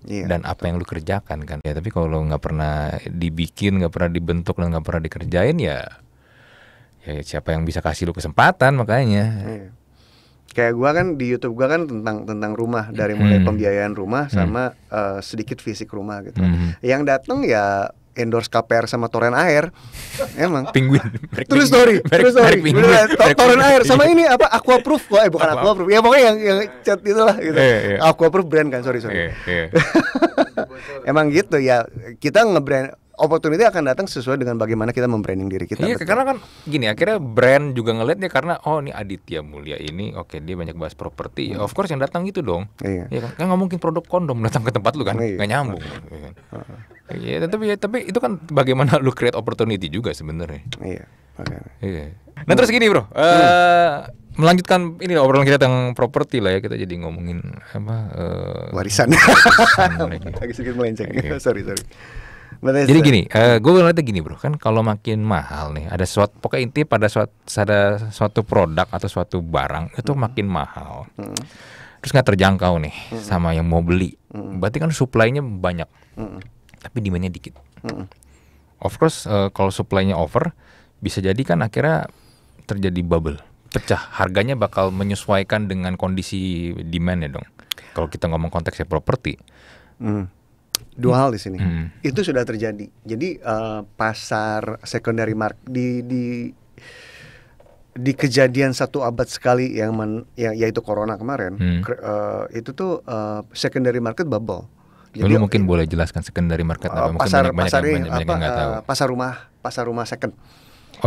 iya, dan apa yang lu kerjakan kan ya tapi kalau nggak pernah dibikin nggak pernah dibentuk dan nggak pernah dikerjain ya ya siapa yang bisa kasih lu kesempatan makanya iya. kayak gua kan di YouTube gua kan tentang tentang rumah dari mulai hmm. pembiayaan rumah hmm. sama hmm. uh, sedikit fisik rumah gitu hmm. yang datang ya endorse KPR sama Toren Air. Emang. Penguin. Terus story. Terus story. Toren Air sama ini apa Aquaproof Proof kok eh bukan Aqua Ya pokoknya yang yang cat itulah gitu. Iya, iya. Aquaproof brand kan, sorry sorry. Iya, Emang gitu ya. Kita nge-brand opportunity akan datang sesuai dengan bagaimana kita membranding diri kita. Iya, karena kan gini akhirnya brand juga ngelihatnya karena oh ini Aditya Mulia ini, oke okay, dia banyak bahas properti, hmm. of course yang datang itu dong. Iya. Ya, kan nggak mungkin produk kondom datang ke tempat lu kan, iya. nggak iya. nyambung. Kan? Iya, tapi ya, tapi itu kan bagaimana lu create opportunity juga sebenarnya. Iya. Okay. Iya. Nah hmm. terus gini bro, uh, melanjutkan ini obrolan kita tentang properti lah ya kita jadi ngomongin apa uh, warisan, warisan lagi. sedikit melenceng iya. sorry sorry Betul. Jadi gini, uh, eh, gue ngeliatnya gini bro, kan kalau makin mahal nih, ada suatu pokoknya inti pada suatu ada suatu produk atau suatu barang itu hmm. makin mahal, hmm. terus nggak terjangkau nih hmm. sama yang mau beli, hmm. berarti kan supply-nya banyak, hmm. tapi demandnya dikit. Hmm. Of course, uh, kalau supply-nya over, bisa jadi kan akhirnya terjadi bubble, pecah, harganya bakal menyesuaikan dengan kondisi demand ya dong. Kalau kita ngomong konteksnya properti. Hmm dua hal di sini. Hmm. Itu sudah terjadi. Jadi uh, pasar secondary mark di di di kejadian satu abad sekali yang men, ya, yaitu corona kemarin hmm. uh, itu tuh uh, secondary market bubble. Jadi Lalu mungkin boleh jelaskan secondary market uh, apa? Pasar, banyak, pasar banyak, yang, banyak, apa, banyak tahu. Uh, pasar rumah, pasar rumah second.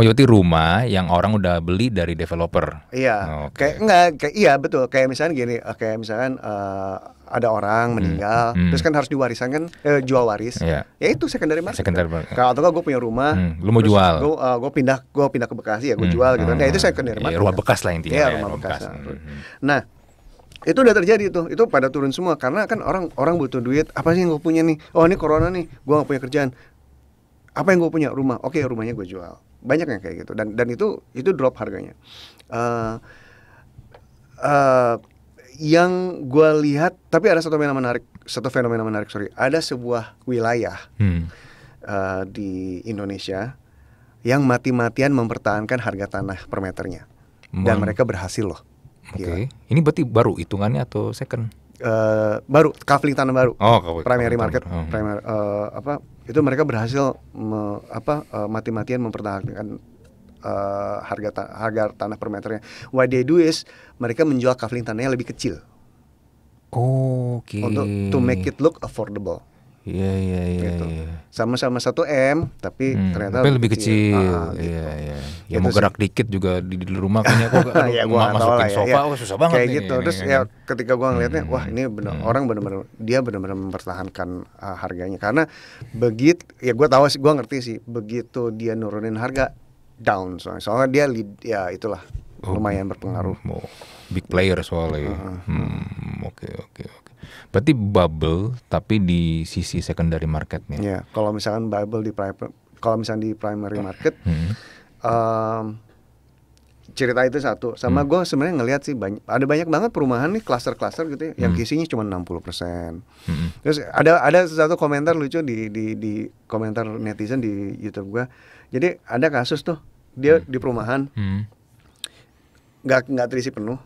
Oh, yaitu rumah yang orang udah beli dari developer. Iya. Oh, okay. Kayak enggak, kayak iya betul. Kayak misalnya gini, kayak misalnya ada orang hmm. meninggal, hmm. Hmm. terus kan harus diwarisan kan eh, jual waris. Yeah. Ya itu secondary market. Secondary market. Kalau atau gue punya rumah, hmm. lu mau jual. Gue uh, pindah gue pindah ke Bekasi ya gue hmm. jual gitu. Nah, itu secondary iya, market. Ya, rumah bekas lah intinya. Iya, ya, rumah, rumah bekas. bekas. Nah. Hmm. nah, itu udah terjadi tuh itu pada turun semua karena kan orang orang butuh duit apa sih yang gue punya nih oh ini corona nih gue gak punya kerjaan apa yang gue punya rumah oke okay, rumahnya gue jual banyak yang kayak gitu dan dan itu itu drop harganya uh, uh, yang gue lihat tapi ada satu fenomena menarik satu fenomena menarik sorry ada sebuah wilayah hmm. uh, di Indonesia yang mati-matian mempertahankan harga tanah per meternya dan mereka berhasil loh. Oke, okay. ini berarti baru hitungannya atau second? Uh, baru kafling tanah baru, oh, primary market, oh. primary uh, apa itu mereka berhasil me, apa uh, mati-matian mempertahankan Eh, harga ta harga tanah per meternya. What they do is mereka menjual kavling tanahnya lebih kecil. Oke. Okay. Untuk to make it look affordable. Iya iya iya. Sama-sama gitu. iya. satu m, tapi hmm, ternyata tapi lebih kecil. Ah, iya ah, gitu. iya. Ya, ya gitu mau gerak dikit juga di, di rumah kan ya, gua masukin lah, sofa ya, susah banget. Kayak nih, gitu. Terus ya ketika gua ngelihatnya, hmm, wah ini bener, hmm. orang benar-benar dia benar-benar mempertahankan uh, harganya karena begitu ya gua tahu sih gua ngerti sih begitu dia nurunin harga down soalnya, soalnya dia lead ya itulah oh. lumayan berpengaruh. Oh, big player soalnya. Hmm, oke oke oke. Berarti bubble tapi di sisi secondary marketnya. Ya, yeah, kalau misalkan bubble di kalau misalkan di primary market, -huh. um, cerita itu satu. Sama hmm. gue sebenarnya ngelihat sih banyak, ada banyak banget perumahan nih kluster-kluster gitu ya, hmm. yang kisinya cuma 60 persen. Hmm. Terus ada ada satu komentar lucu di di di komentar netizen di YouTube gue jadi ada kasus tuh dia hmm. di perumahan hmm. nggak hmm. nggak terisi penuh.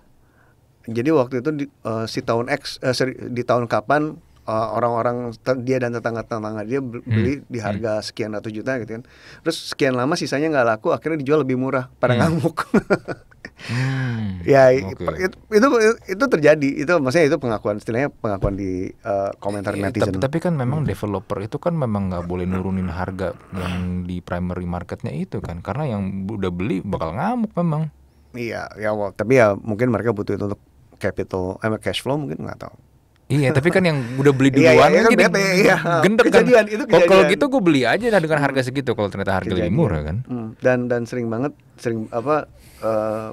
Jadi waktu itu di, uh, si tahun X uh, eh, seri, di tahun kapan eh, orang-orang uh, dia dan tetangga-tetangga dia hmm. beli hmm. di harga sekian ratus juta gitu kan. Terus sekian lama sisanya nggak laku akhirnya dijual lebih murah pada hmm. ngamuk. Hmm, ya okay. itu, itu itu terjadi itu maksudnya itu pengakuan istilahnya pengakuan di uh, komentar ya, netizen. Tapi, kan memang hmm. developer itu kan memang nggak boleh nurunin harga yang di primary marketnya itu kan karena yang udah beli bakal ngamuk memang. Iya ya well, tapi ya mungkin mereka butuh itu untuk capital eh, cash flow mungkin nggak tahu. Iya, tapi kan yang udah beli iya, iya, duluan iya, kan kan iya, kan gede, iya. gendek kejadian, kan. Itu kejadian. Kalau gitu gue beli aja nah dengan harga hmm. segitu kalau ternyata harga kejadian. lebih murah kan. Hmm, dan dan sering banget sering apa uh,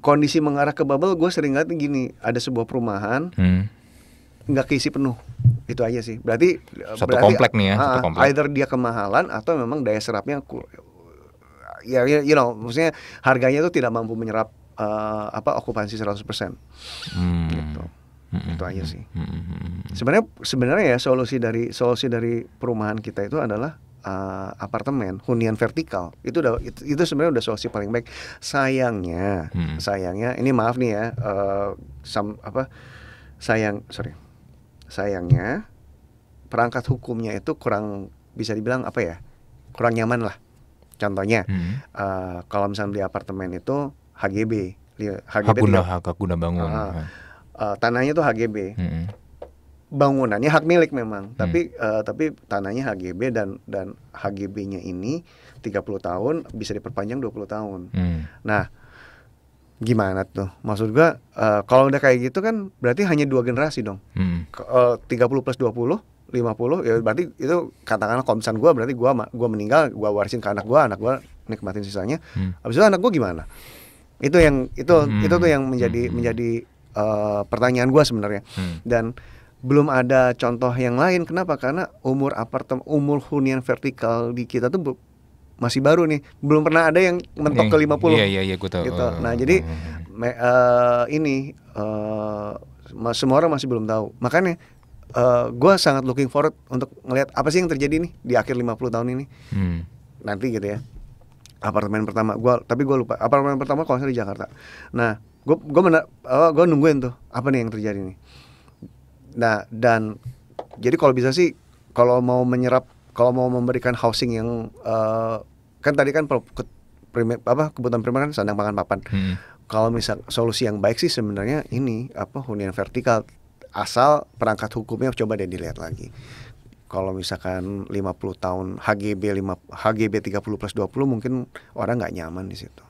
kondisi mengarah ke bubble gue sering ngeliat gini ada sebuah perumahan hmm. nggak hmm. keisi penuh itu aja sih berarti eh, satu berarti, komplek nih ya uh, satu ah, komplek. either dia kemahalan atau memang daya serapnya ya, ya you know maksudnya harganya itu tidak mampu menyerap uh, apa okupansi 100% hmm. gitu hmm. itu aja sih hmm. sebenarnya sebenarnya ya solusi dari solusi dari perumahan kita itu adalah uh, apartemen hunian vertikal itu udah itu, itu sebenarnya udah solusi paling baik sayangnya hmm. sayangnya ini maaf nih ya uh, sam, apa sayang sorry sayangnya perangkat hukumnya itu kurang bisa dibilang apa ya kurang nyaman lah contohnya hmm. uh, kalau misalnya beli apartemen itu HGB HGB hak guna hak guna bangun uh, uh, tanahnya itu HGB hmm bangunannya hak milik memang, hmm. tapi uh, tapi tanahnya HGB dan dan HGB-nya ini 30 tahun bisa diperpanjang 20 tahun. Hmm. Nah, gimana tuh? Maksud gua uh, kalau udah kayak gitu kan berarti hanya dua generasi dong. Hmm. Eh, uh, 30 plus 20 50 ya berarti itu katakanlah komisan gua berarti gua gua meninggal gua warisin ke anak gua, anak gua nikmatin sisanya. Hmm. Habis itu anak gua gimana? Itu yang itu hmm. itu tuh yang menjadi hmm. menjadi uh, pertanyaan gua sebenarnya. Hmm. Dan belum ada contoh yang lain. Kenapa? Karena umur apartemen, umur hunian vertikal di kita tuh masih baru nih. Belum pernah ada yang mentok ke 50. Iya iya iya gue tahu. Gitu. Oh, nah, jadi oh, oh, me, uh, ini uh, semua orang masih belum tahu. Makanya uh, eh, gue sangat looking forward untuk ngelihat apa sih yang terjadi nih di akhir 50 tahun ini. Hmm. Nanti gitu ya. Apartemen pertama gua tapi gue lupa. Apartemen pertama kalau di Jakarta. Nah, gue gue uh, gue nungguin tuh apa nih yang terjadi nih Nah, dan jadi kalau bisa sih kalau mau menyerap kalau mau memberikan housing yang uh, kan tadi kan ke, primer, apa kebutuhan primer kan sandang pangan papan. Hmm. Kalau misal solusi yang baik sih sebenarnya ini apa hunian vertikal asal perangkat hukumnya coba deh dilihat lagi. Kalau misalkan 50 tahun HGB 5 HGB 30 plus 20 mungkin orang nggak nyaman di situ.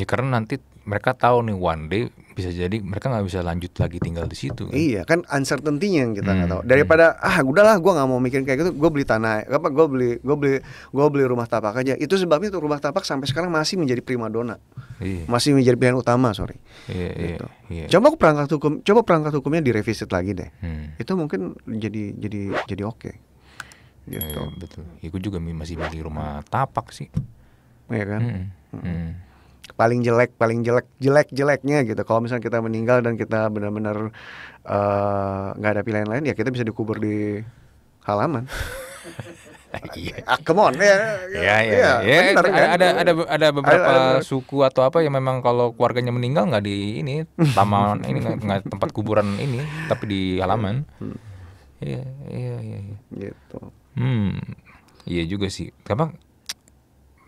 Ya karena nanti mereka tahu nih one day bisa jadi mereka nggak bisa lanjut lagi tinggal di situ. Kan? Iya kan uncertainty yang kita nggak hmm. tahu. Daripada hmm. ah udahlah gue nggak mau mikirin kayak gitu, gue beli tanah, apa gue beli gue beli gue beli rumah tapak aja. Itu sebabnya tuh rumah tapak sampai sekarang masih menjadi primadona, iya. masih menjadi pilihan utama sorry. Iya, iya gitu. iya, iya. Coba perangkat hukum, coba perangkat hukumnya direvisit lagi deh. Hmm. Itu mungkin jadi jadi jadi oke. Okay. Gitu. Iya, betul. Iku iya, juga masih beli rumah tapak sih. Iya kan. Hmm. Hmm. Hmm paling jelek paling jelek jelek jeleknya gitu kalau misalnya kita meninggal dan kita benar-benar eh, nggak uh, ada pilihan lain ya kita bisa dikubur di halaman Iya, ah, come on ya ya ya ada ada ada ada beberapa ada, suku atau apa yang memang kalau keluarganya meninggal nggak di ini taman ini nggak tempat kuburan ini tapi di halaman hmm. iya, iya iya iya gitu hmm iya juga sih karena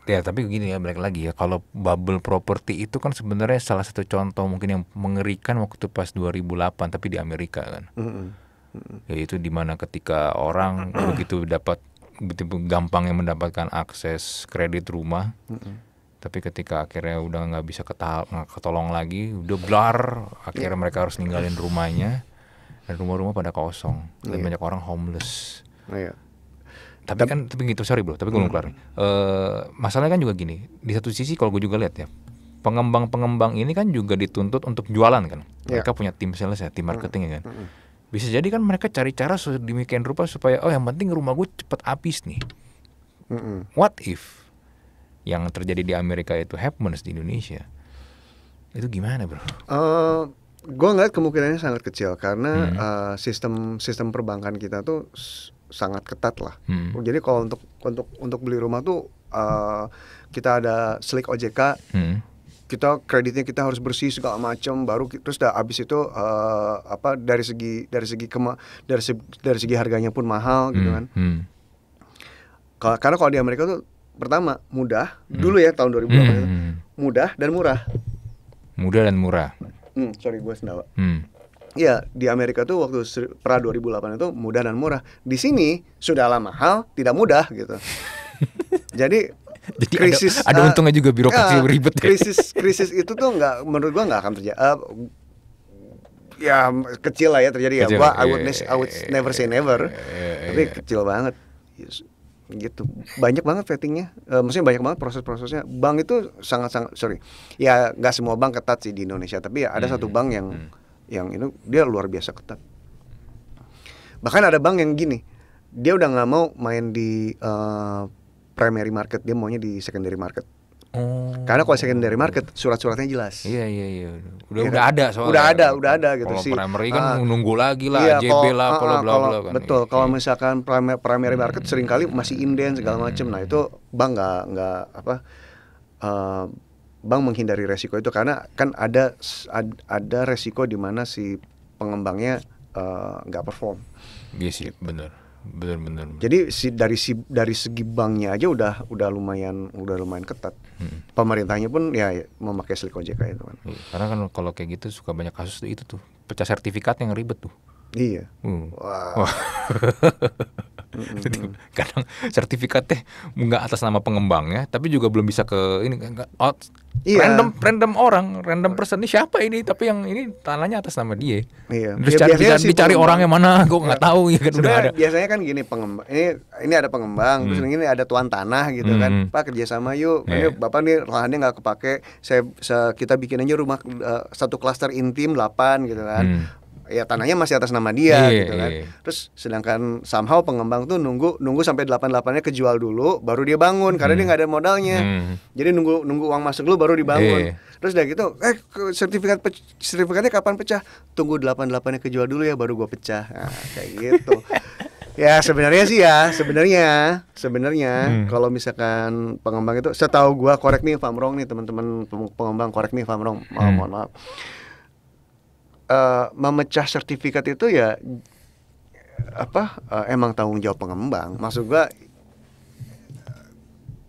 Ya tapi begini ya balik lagi ya kalau bubble property itu kan sebenarnya salah satu contoh mungkin yang mengerikan waktu pas 2008 tapi di Amerika kan. Mm -hmm. Yaitu dimana ketika orang begitu dapat begitu gampang gampangnya mendapatkan akses kredit rumah. Mm -hmm. Tapi ketika akhirnya udah nggak bisa ketolong lagi, udah blar, akhirnya ya. mereka harus ninggalin rumahnya dan rumah-rumah pada kosong dan yeah. banyak orang homeless. Yeah tapi kan tapi gitu sorry bro tapi gue belum hmm. ngeluarin uh, eh, masalahnya kan juga gini di satu sisi kalau gue juga lihat ya pengembang-pengembang ini kan juga dituntut untuk jualan kan ya. mereka punya tim sales ya tim marketing ya kan hmm. Hmm. bisa jadi kan mereka cari cara sedemikian rupa supaya oh yang penting rumah gue cepet habis nih what if yang terjadi di Amerika itu happens di Indonesia itu gimana bro? Uh, eh, gue ngeliat kemungkinannya sangat kecil karena hmm. uh, sistem sistem perbankan kita tuh sangat ketat lah. Hmm. Jadi kalau untuk untuk untuk beli rumah tuh uh, kita ada slick OJK, hmm. kita kreditnya kita harus bersih segala macam, baru terus dah abis itu uh, apa dari segi dari segi kema dari segi, dari segi harganya pun mahal hmm. gitu kan. Hmm. karena kalau di Amerika tuh pertama mudah hmm. dulu ya tahun 2008 hmm. itu mudah dan murah. Mudah dan murah. Hmm, sorry gue sendawa. Hmm Ya, di Amerika tuh waktu pra 2008 itu mudah dan murah. Di sini sudah lama mahal, tidak mudah gitu. Jadi jadi krisis ada, ada uh, eh, untungnya juga birokrasi uh, ribet ya. Krisis krisis itu tuh nggak menurut gua nggak akan terjadi. Uh, eh, ya kecil lah ya terjadi ya. kecil, ya. Gua I iya, would, yeah, I would iya, never say iya, never. Yeah, tapi yeah. kecil banget. Gitu. Banyak banget vettingnya. Uh, maksudnya banyak banget proses-prosesnya. Bank itu sangat-sangat sorry. Ya nggak semua bank ketat sih di Indonesia, tapi ya ada hmm, satu bank yang hmm yang itu dia luar biasa ketat bahkan ada bank yang gini dia udah nggak mau main di uh, primary market dia maunya di secondary market Hmm. Karena kalau secondary market surat-suratnya jelas. Iya iya iya. Udah ya, udah kan? ada soalnya. Udah ada, udah ada gitu sih. Kalau primary kan uh, nunggu lagi lah, iya, JB kalau, lah, ah, ah, kalau bla kan. Betul. Iya. Kalau misalkan primary, primary market seringkali masih inden segala macem. Nah, itu bank nggak nggak apa uh, bank menghindari resiko itu karena kan ada ada resiko di mana si pengembangnya eh, nggak uh, perform. Iya sih, benar. Benar, benar. Jadi si dari si dari segi banknya aja udah udah lumayan udah lumayan ketat. Hmm. Pemerintahnya pun ya, ya memakai slick OJK itu kan. Iya, karena kan kalau kayak gitu suka banyak kasus itu tuh pecah sertifikat yang ribet tuh. Iya. Hmm. Wow. Mm-hmm. Kadang sertifikatnya nggak atas nama pengembangnya, tapi juga belum bisa ke ini out, iya. random random orang, random person ini siapa ini? Tapi yang ini tanahnya atas nama dia. Iya. Terus ya, cari biasanya dicari, orangnya mana? Gue nggak iya. tahu ya kan udah ada. Biasanya kan gini pengembang, ini ini ada pengembang, hmm. terus ini ada tuan tanah gitu kan. hmm. kan. Pak kerjasama yuk, yeah. Ayo, bapak nih lahannya nggak kepake, saya, saya kita bikin aja rumah uh, satu klaster intim 8 gitu kan. Hmm ya tanahnya masih atas nama dia yeah, gitu kan. Yeah. Terus sedangkan somehow pengembang tuh nunggu nunggu sampai 88-nya kejual dulu baru dia bangun karena mm. dia hmm. nggak ada modalnya. Mm. Jadi nunggu nunggu uang masuk dulu baru dibangun. Yeah. Iya. Terus udah gitu eh sertifikat sertifikatnya kapan pecah? Tunggu 88-nya kejual dulu ya baru gua pecah. Nah, kayak gitu. ya sebenarnya sih ya sebenarnya sebenarnya hmm. kalau misalkan pengembang itu saya setahu gua korek nih if wrong nih teman-teman pengembang korek nih if I'm wrong oh, hmm. mohon maaf uh, memecah sertifikat itu ya apa uh, emang tanggung jawab pengembang masuk gua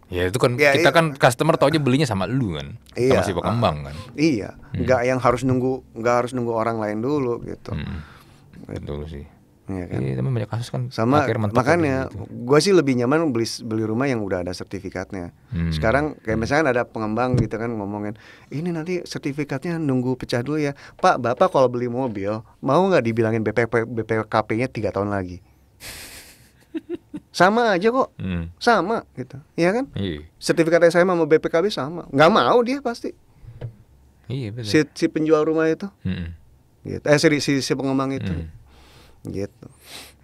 Ya itu kan ya, kita kan customer tau aja belinya sama lu kan, iya, sama si pengembang kan. Iya, hmm. nggak hmm. yang harus nunggu nggak harus nunggu orang lain dulu gitu. Hmm. Gitu. Betul sih. Iya kan? Iya, banyak kasus kan. Sama makanya gitu. gue sih lebih nyaman beli beli rumah yang udah ada sertifikatnya. Hmm. Sekarang kayak hmm. misalkan ada pengembang gitu kan ngomongin, ini nanti sertifikatnya nunggu pecah dulu ya, Pak. Bapak kalau beli mobil mau nggak dibilangin BPP, BPKP-nya tiga tahun lagi? sama aja kok, hmm. sama gitu, ya kan? Iya. Sertifikat saya sama BPKB sama, nggak mau dia pasti. Iya betul. Si, si penjual rumah itu, hmm. gitu. Eh si si, si pengembang itu. Hmm gitu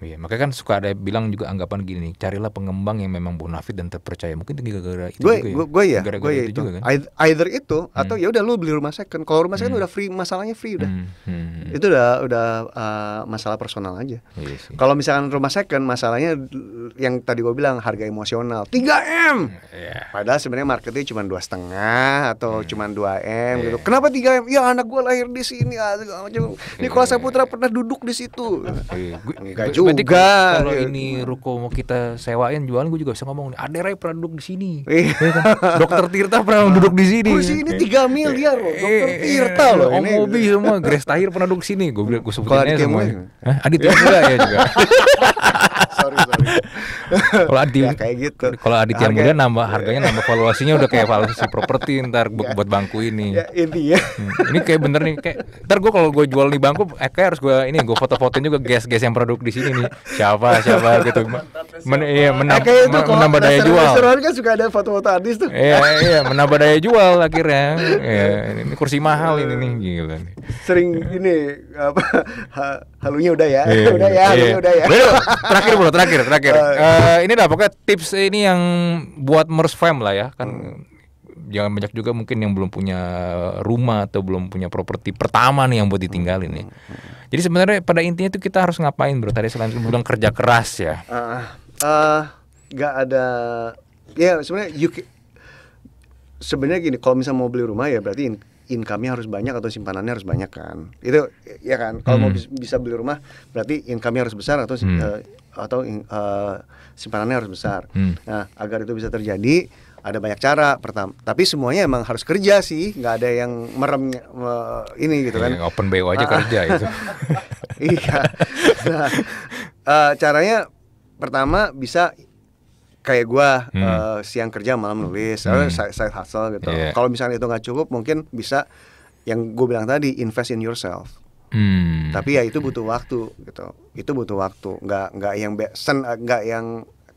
Iya, makanya kan suka ada bilang juga anggapan gini carilah pengembang yang memang bonafit dan terpercaya. Mungkin gara-gara itu gue, juga. Gue, gue ya, iya, gara -gara gue ya itu, itu juga kan. Either itu hmm. atau ya udah lu beli rumah second. Kalau rumah second hmm. udah free, masalahnya free udah. Hmm. Hmm. hmm. Itu udah udah uh, masalah personal aja. Iya Kalau misalkan rumah second masalahnya yang tadi gue bilang harga emosional 3 m. Yeah. Padahal sebenarnya marketnya cuma dua setengah atau hmm. cuma 2 m yeah. gitu. Kenapa 3 m? Ya anak gue lahir di sini. Ah, Nikola iya. Saputra pernah duduk di situ. Iya. gue juga Nanti kalau iya, ini ruko mau kita sewain jualan gue juga bisa ngomong nih. Ada Ray pernah duduk di sini. Iya. Iya kan? Dokter Tirta pernah duduk di sini. Kursi ini tiga miliar loh. Eh, Dokter eh, Tirta eh, loh. Om Obi semua. Grace Tahir pernah duduk di sini. Gue bilang gue sebutin aja semua. Adit ya juga ya juga. sorry sorry kalau Adi ya, kayak gitu kalau adi yang Muda nambah harganya nambah valuasinya udah kayak valuasi properti ntar ya, buat bangku ini ya, ini ya hmm, ini kayak bener nih kayak ntar gue kalau gue jual nih bangku eh, kayak harus gue ini gue foto-fotoin juga guys guys yang produk di sini nih siapa siapa gitu Men iya, eh, menab eh, itu kok, menambah daya jual. Restoran kan suka ada foto-foto artis tuh. Iya, iya, menambah daya jual akhirnya. Iya, ini kursi mahal ini nih gila nih. Sering ini apa halunya udah ya. Iya, udah ya, iya. iya. udah ya. Bro, terakhir bro, terakhir, terakhir. Uh, uh, ini dah pokoknya tips ini yang buat merch Fam lah ya, kan hmm jangan banyak juga mungkin yang belum punya rumah atau belum punya properti pertama nih yang buat ditinggalin ini. Hmm. Jadi sebenarnya pada intinya itu kita harus ngapain bro? Tadi selain bilang kerja keras ya. Uh, Eh, nggak gak ada ya sebenarnya sebenarnya gini kalau misalnya mau beli rumah ya berarti in, income-nya harus banyak atau simpanannya harus banyak kan itu ya kan kalau hmm. mau bis, bisa beli rumah berarti income-nya harus besar atau hmm. uh, atau uh, simpanannya harus besar hmm. nah agar itu bisa terjadi ada banyak cara pertama tapi semuanya emang harus kerja sih nggak ada yang merem uh, ini gitu kan iya, open bo aja ah. kerja itu iya nah, uh, caranya pertama bisa kayak gue hmm. uh, siang kerja malam nulis, hmm. side, side hustle gitu. Yeah. Kalau misalnya itu nggak cukup, mungkin bisa yang gue bilang tadi invest in yourself. Hmm. Tapi ya itu butuh waktu gitu. Itu butuh waktu. Nggak nggak yang besen, eh, nggak yang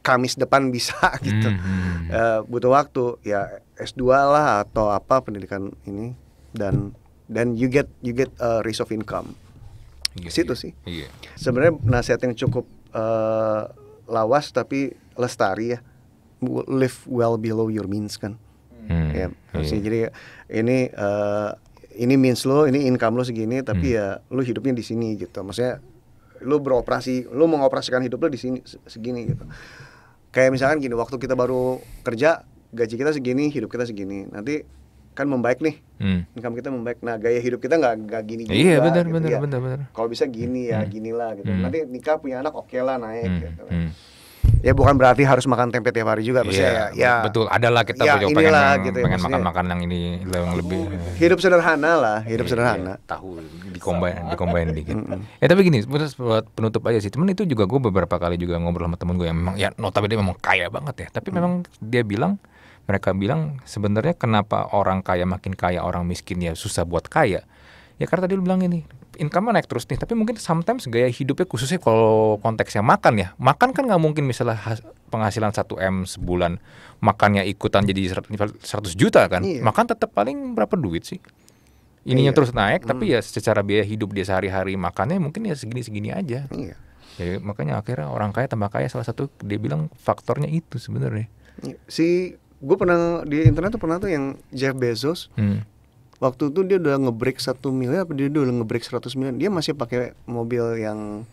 Kamis depan bisa gitu. Hmm. Uh, butuh waktu ya S2 lah atau apa pendidikan ini dan dan you get you get a uh, of income. Yeah, Situ yeah. sih. Yeah. Sebenarnya nasihat yang cukup uh, lawas tapi lestari ya live well below your means kan hmm. ya harusnya hmm. Iya. jadi ini uh, ini means lo ini income lo segini tapi hmm. ya lo hidupnya di sini gitu maksudnya lo beroperasi lo mengoperasikan hidup lo di sini segini gitu kayak misalkan gini waktu kita baru kerja gaji kita segini hidup kita segini nanti kan membaik nih hmm. income kita membaik nah gaya hidup kita nggak nggak gini iya, juga iya benar gitu benar ya. benar benar kalau bisa gini ya hmm. ginilah gitu hmm. nanti nikah punya anak oke okay lah naik hmm. gitu hmm. Ya bukan berarti harus makan tempe tiap hari juga, maksudnya yeah, ya, Betul, adalah kita ya, pengen, inilah, pengen, gitu, ya, pengen makan makanan yang ini yang lebih. Hidup sederhana lah, hidup yeah, sederhana. Yeah, tahu dikombain, dikombain dikit. Eh ya tapi gini, buat penutup aja sih. Cuman itu juga gue beberapa kali juga ngobrol sama temen gue yang memang ya no tapi dia memang kaya banget ya. Tapi hmm. memang dia bilang mereka bilang sebenarnya kenapa orang kaya makin kaya orang miskin ya susah buat kaya ya karena tadi lu bilang ini income naik terus nih tapi mungkin sometimes gaya hidupnya khususnya kalau konteksnya makan ya makan kan nggak mungkin misalnya penghasilan 1 m sebulan makannya ikutan jadi 100 juta kan iya. makan tetap paling berapa duit sih ininya iya. terus naik hmm. tapi ya secara biaya hidup dia sehari-hari makannya mungkin ya segini-segini aja iya. ya makanya akhirnya orang kaya tambah kaya salah satu dia bilang faktornya itu sebenarnya iya. si gue pernah di internet tuh pernah tuh yang Jeff Bezos hmm. waktu itu dia udah ngebreak satu miliar apa dia udah ngebreak seratus miliar dia masih pakai mobil yang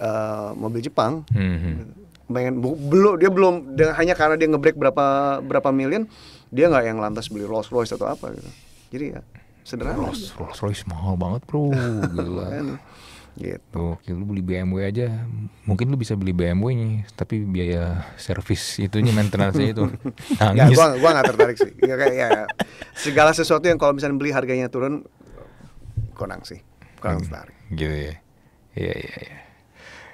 uh, mobil Jepang hmm. Bayangin, hmm. belum dia belum dia, hanya karena dia ngebreak berapa berapa miliar dia nggak yang lantas beli Rolls Royce atau apa gitu jadi ya sederhana Rolls, Rolls Royce mahal banget bro gila gitu lu beli BMW aja mungkin lu bisa beli BMW nih, tapi biaya servis itunya maintenance itu ya, nangis ya, gua gua gak tertarik sih ya, kayak, ya, segala sesuatu yang kalau misalnya beli harganya turun konang sih kurang hmm, tertarik gitu ya iya iya ya.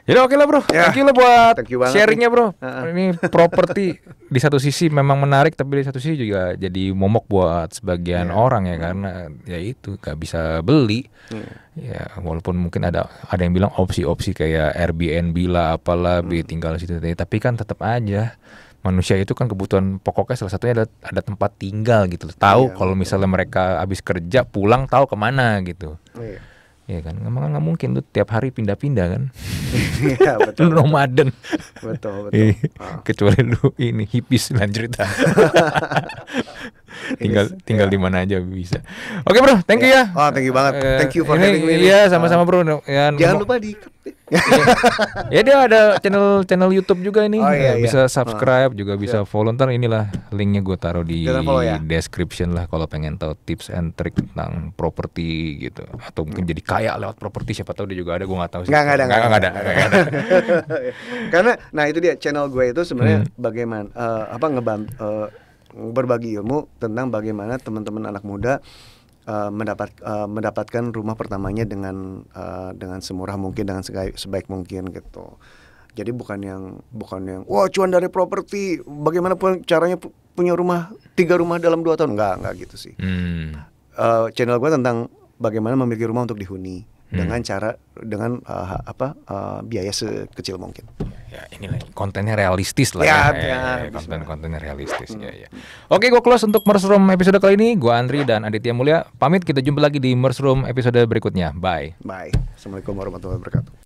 Ya oke okay lah bro, yeah. thank you lah buat you sharingnya bro. uh -huh. Ini properti di satu sisi memang menarik, tapi di satu sisi juga jadi momok buat sebagian yeah. orang ya hmm. karena ya itu gak bisa beli. Mm. Ya walaupun mungkin ada ada yang bilang opsi-opsi kayak Airbnb lah, apalah, mm. tinggal di situ, tapi kan tetap aja manusia itu kan kebutuhan pokoknya salah satunya ada ada tempat tinggal gitu. Tahu yeah, kalau misalnya mereka habis kerja pulang tahu kemana gitu. Yeah Iya kan, emang nggak mungkin tuh tiap hari pindah-pindah kan? Iya betul. nomaden. Betul betul. betul. Iya. Ah. Kecuali lu ini hipis lanjut cerita. tinggal yes. tinggal yeah. di mana aja bisa. Oke okay, bro, thank you yeah. ya. Oh thank you banget. Uh, thank you for ini, having me. Iya sama-sama bro. Ah. Ya, Jangan lupa di. ya dia ada channel channel YouTube juga ini. Oh, iya, ya, bisa iya. subscribe oh. juga iya. bisa yeah. follow. Ntar inilah linknya gue taruh di follow, ya? description lah kalau pengen tahu tips and trick tentang properti gitu atau mungkin hmm. jadi kaya lewat properti siapa tahu dia juga ada gue nggak tahu sih. Nggak ada nggak ada. ada. Karena nah itu dia channel gue itu sebenarnya hmm. bagaimana uh, apa ngebantu uh, eh, berbagi ilmu tentang bagaimana teman-teman anak muda uh, mendapat uh, mendapatkan rumah pertamanya dengan uh, dengan semurah mungkin dengan sebaik, sebaik mungkin gitu. Jadi bukan yang bukan yang wah cuan dari properti, bagaimana pun caranya punya rumah tiga rumah dalam dua tahun nggak nggak gitu sih. Hmm. Uh, channel gue tentang bagaimana memiliki rumah untuk dihuni Hmm. dengan cara dengan uh, apa uh, biaya sekecil mungkin. Ya ini kontennya realistis lah ya. ya, ya, eh, konten kontennya realistis hmm. ya ya. Oke, gue close untuk Mersroom episode kali ini. Gue Andri dan Aditya Mulia pamit. Kita jumpa lagi di Mersroom episode berikutnya. Bye. Bye. Assalamualaikum warahmatullahi wabarakatuh.